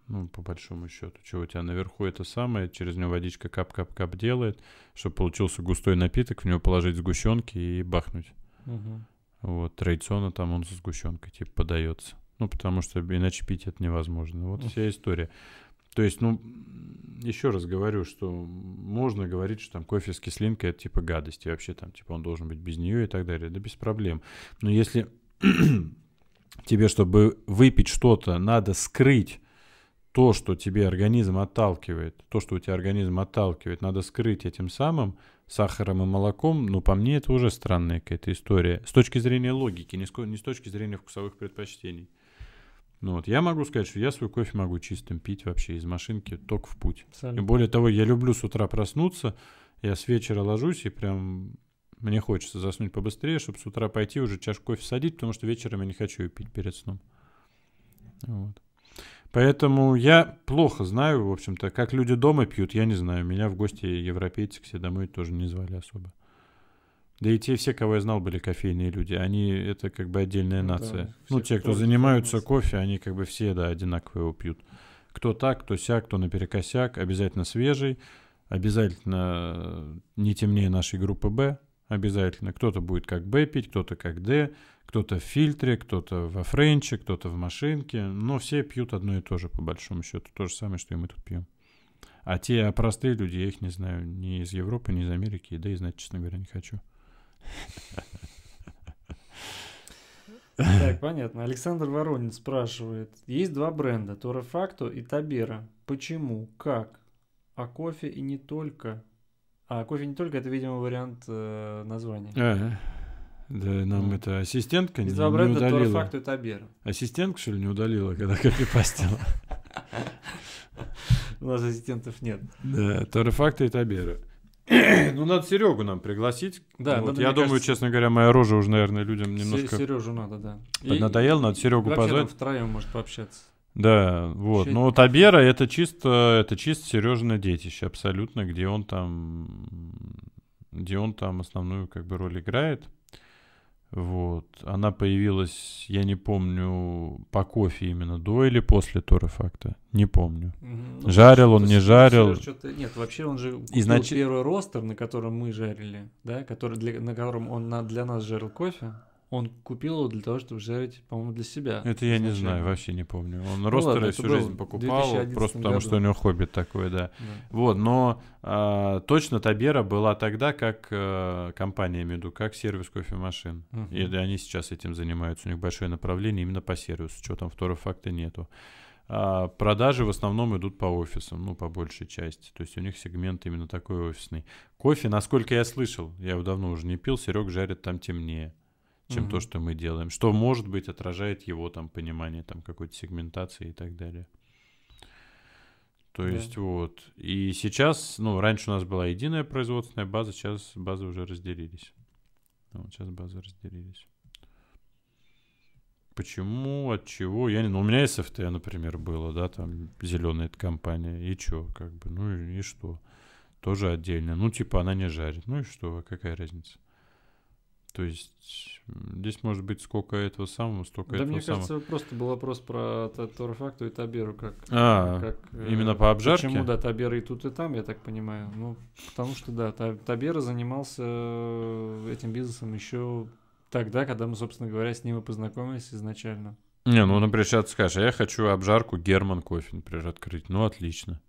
Ну, по большому счету. Чего у тебя наверху это самое, через него водичка кап-кап-кап делает, чтобы получился густой напиток, в него положить сгущенки и бахнуть. Угу. Вот, традиционно там он со сгущенкой, типа, подается. Ну, потому что иначе пить это невозможно. Вот вся история. То есть, ну, еще раз говорю, что можно говорить, что там кофе с кислинкой — это типа гадость, и вообще там, типа, он должен быть без нее и так далее. Да без проблем. Но если тебе, чтобы выпить что-то, надо скрыть то, что тебе организм отталкивает, то, что у тебя организм отталкивает, надо скрыть этим самым сахаром и молоком, ну, по мне, это уже странная какая-то история. С точки зрения логики, не с, не с точки зрения вкусовых предпочтений. Ну вот, я могу сказать, что я свой кофе могу чистым пить вообще из машинки, только в путь. Абсолютно. И более того, я люблю с утра проснуться, я с вечера ложусь и прям мне хочется заснуть побыстрее, чтобы с утра пойти уже чашку кофе садить, потому что вечером я не хочу ее пить перед сном. Вот. Поэтому я плохо знаю, в общем-то, как люди дома пьют, я не знаю. Меня в гости европейцы к себе домой тоже не звали особо. Да и те все, кого я знал, были кофейные люди. Они это как бы отдельная ну, нация. Да, ну, те, кто занимаются кофе, они как бы все, да, одинаково его пьют. Кто так, кто сяк, кто наперекосяк, обязательно свежий, обязательно не темнее нашей группы Б, обязательно. Кто-то будет как Б пить, кто-то как Д, кто-то в фильтре, кто-то во френче, кто-то в машинке. Но все пьют одно и то же, по большому счету. То же самое, что и мы тут пьем. А те а простые люди, я их не знаю, ни из Европы, ни из Америки, да и знать, честно говоря, не хочу. Так, понятно. Александр Воронин спрашивает. Есть два бренда, Торефакто и Табера. Почему? Как? А кофе и не только. А кофе не только, это, видимо, вариант э, названия. Ага. Э, да, нам mm. Ну. это ассистентка не не, не бренда удалила. Торефакто и Табера. Ассистентка, что ли, не удалила, когда копипастила? У нас ассистентов нет. Да, Торефакто и Табера. Ну, надо Серегу нам пригласить. Да, вот, надо, я думаю, кажется... честно говоря, моя рожа уже, наверное, людям немножко... Сережу надо, да. Надоел надо Серегу позвать. втроем может пообщаться. Да, вот. Вообще... Но ну, вот Абера это чисто, это чисто Сережина детище абсолютно, где он там, где он там основную как бы роль играет. Вот. Она появилась, я не помню, по кофе именно до или после Торрефакта. Не помню. Ну, жарил он, не жарил. Нет, вообще он же купил Изнач... первый ростер, на котором мы жарили, да, который для... на котором он на... для нас жарил кофе он купил его для того, чтобы жарить, по-моему, для себя. Это я не знаю, вообще не помню. Он ну, всю жизнь покупал, просто потому году. что у него хобби такое, да. да. Вот, но а, точно Табера была тогда как а, компания, имею в виду, как сервис кофемашин. Угу. И они сейчас этим занимаются. У них большое направление именно по сервису, чего там второго факта нету. А продажи в основном идут по офисам, ну, по большей части. То есть у них сегмент именно такой офисный. Кофе, насколько я слышал, я его давно уже не пил, Серег жарит там темнее чем угу. то, что мы делаем. Что, может быть, отражает его там понимание там какой-то сегментации и так далее. То да. есть вот. И сейчас, ну, раньше у нас была единая производственная база, сейчас базы уже разделились. Ну, вот сейчас базы разделились. Почему, от чего? Я не, ну, у меня СФТ, например, было, да, там зеленая эта компания. И чё, как бы, ну и, и что? Тоже отдельно. Ну, типа, она не жарит. Ну и что, какая разница? То есть здесь может быть сколько этого самого, столько да, этого мне самого. кажется, просто был вопрос про Торфакту и Таберу, как, а, как э, именно по обжарке. Почему да, Табера и тут и там, я так понимаю. Ну, потому что да, Табера занимался э, этим бизнесом еще тогда, когда мы, собственно говоря, с ним и познакомились изначально. Не, ну, например, сейчас скажешь, а я хочу обжарку Герман кофе, например, открыть. Ну, отлично.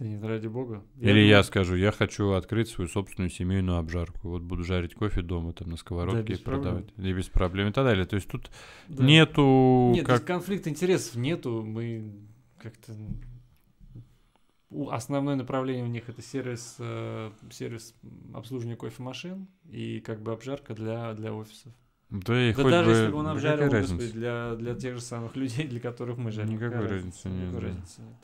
Да не ради бога. Или думаю... я скажу, я хочу открыть свою собственную семейную обжарку. Вот буду жарить кофе дома там на сковородке да, и продавать. Проблем. И без проблем и так далее. То есть тут да. нету... Нет, как... конфликт интересов нету. Мы как-то... Основное направление у них это сервис, э, сервис обслуживания кофемашин и как бы обжарка для, для офисов. Да, ну, и да хоть даже бы... если бы он обжарил, господи, для, для тех же самых людей, для которых мы жарим. Никакой разницы, разницы нет. Никакой да. разницы нет.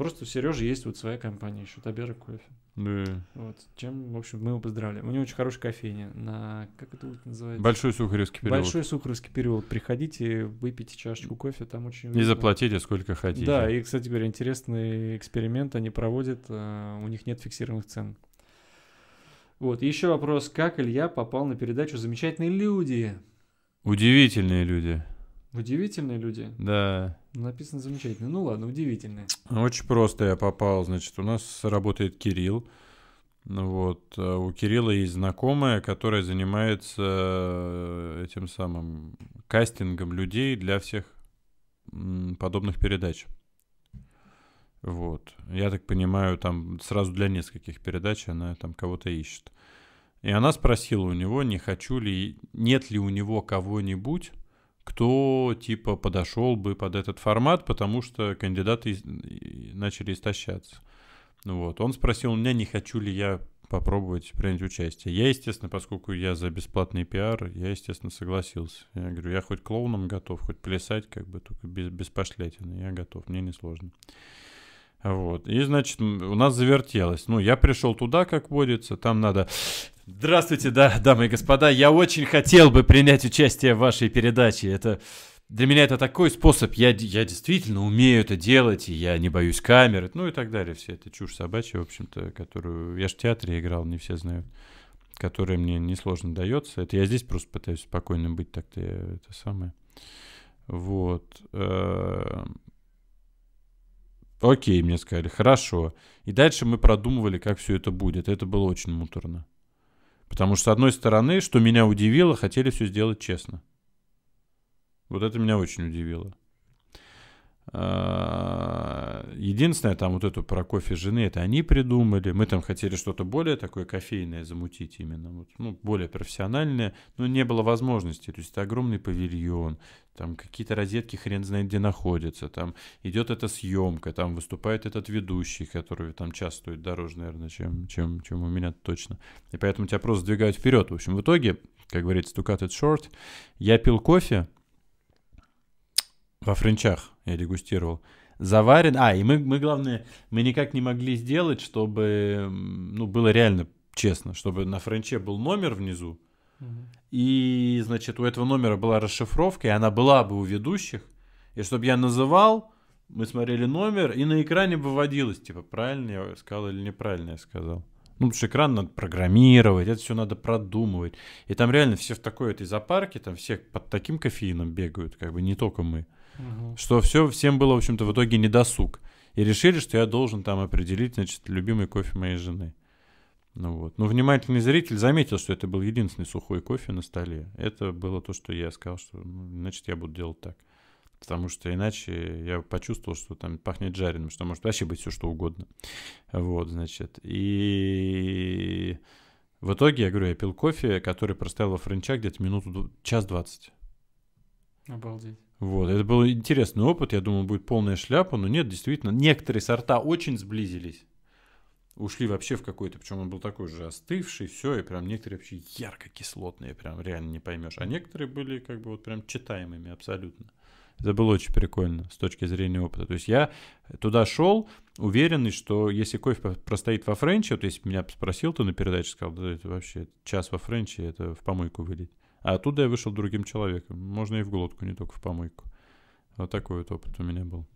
Просто у Сережи есть вот своя компания еще, Табера кофе. Да. Вот, чем, в общем, мы его поздравляем. У него очень хорошая кофейня на, как это будет называется? Большой Сухаревский переулок. Большой Сухаревский переулок. Приходите, выпейте чашечку кофе, там очень... Не заплатите сколько хотите. Да, и, кстати говоря, интересный эксперимент они проводят, э, у них нет фиксированных цен. Вот, еще вопрос, как Илья попал на передачу «Замечательные люди»? Удивительные люди. Удивительные люди? Да. Написано замечательно. Ну ладно, удивительные. Очень просто я попал. Значит, у нас работает Кирилл. Вот. Э, у Кирилла есть знакомая, которая занимается э, этим самым кастингом людей для всех подобных передач. Вот. Я так понимаю, там сразу для нескольких передач она там кого-то ищет. И она спросила у него, не хочу ли, нет ли у него кого-нибудь, кто типа подошел бы под этот формат, потому что кандидаты начали истощаться. Вот. Он спросил меня, не хочу ли я попробовать принять участие. Я, естественно, поскольку я за бесплатный пиар, я, естественно, согласился. Я говорю, я хоть клоуном готов, хоть плясать, как бы, только без, без пошлятины. Я готов, мне не сложно. Вот. И, значит, у нас завертелось. Ну, я пришел туда, как водится, там надо Здравствуйте, да, дамы и господа. Я очень хотел бы принять участие в вашей передаче. Это для меня это такой способ. Я, я действительно умею это делать, и я не боюсь камеры, ну и так далее. Все это чушь собачья, в общем-то, которую я же в театре играл, не все знают которая мне несложно дается. Это я здесь просто пытаюсь спокойно быть, так-то я это самое. Вот. Э, окей, мне сказали, хорошо. И дальше мы продумывали, как все это будет. Это было очень муторно. Потому что, с одной стороны, что меня удивило, хотели все сделать честно. Вот это меня очень удивило. А, единственное, там вот эту про кофе жены, это они придумали. Мы там хотели что-то более такое кофейное замутить именно, вот, ну, более профессиональное, но не было возможности. То есть это огромный павильон, там какие-то розетки хрен знает где находятся, там идет эта съемка, там выступает этот ведущий, который там час стоит дороже, наверное, чем, чем, чем у меня точно. И поэтому тебя просто сдвигают вперед. В общем, в итоге, как говорится, to cut it short, я пил кофе, во френчах я дегустировал. Заварен. А, и мы, мы, главное, мы никак не могли сделать, чтобы, ну, было реально честно, чтобы на френче был номер внизу, угу. и, значит, у этого номера была расшифровка, и она была бы у ведущих, и чтобы я называл, мы смотрели номер, и на экране выводилось, типа, правильно я сказал или неправильно я сказал. Ну, потому что экран надо программировать, это все надо продумывать. И там реально все в такой этой запарке, там все под таким кофеином бегают, как бы не только мы угу. что все, всем было, в общем-то, в итоге недосуг. И решили, что я должен там определить, значит, любимый кофе моей жены. Ну вот. Но внимательный зритель заметил, что это был единственный сухой кофе на столе. Это было то, что я сказал, что ну, значит я буду делать так. Потому что иначе я почувствовал, что там пахнет жареным, что может вообще быть все что угодно. Вот, значит. И в итоге, я говорю, я пил кофе, который простоял во френчах где-то минуту, час двадцать. Обалдеть. Вот, это был интересный опыт, я думал, будет полная шляпа, но нет, действительно, некоторые сорта очень сблизились. Ушли вообще в какой-то, причем он был такой же остывший, все, и прям некоторые вообще ярко-кислотные, прям реально не поймешь. А некоторые были как бы вот прям читаемыми абсолютно. Это было очень прикольно с точки зрения опыта. То есть я туда шел, уверенный, что если кофе простоит во френче, вот если меня спросил, то на передаче сказал, да это вообще час во френче, это в помойку вылить. А оттуда я вышел другим человеком. Можно и в глотку, не только в помойку. Вот такой вот опыт у меня был.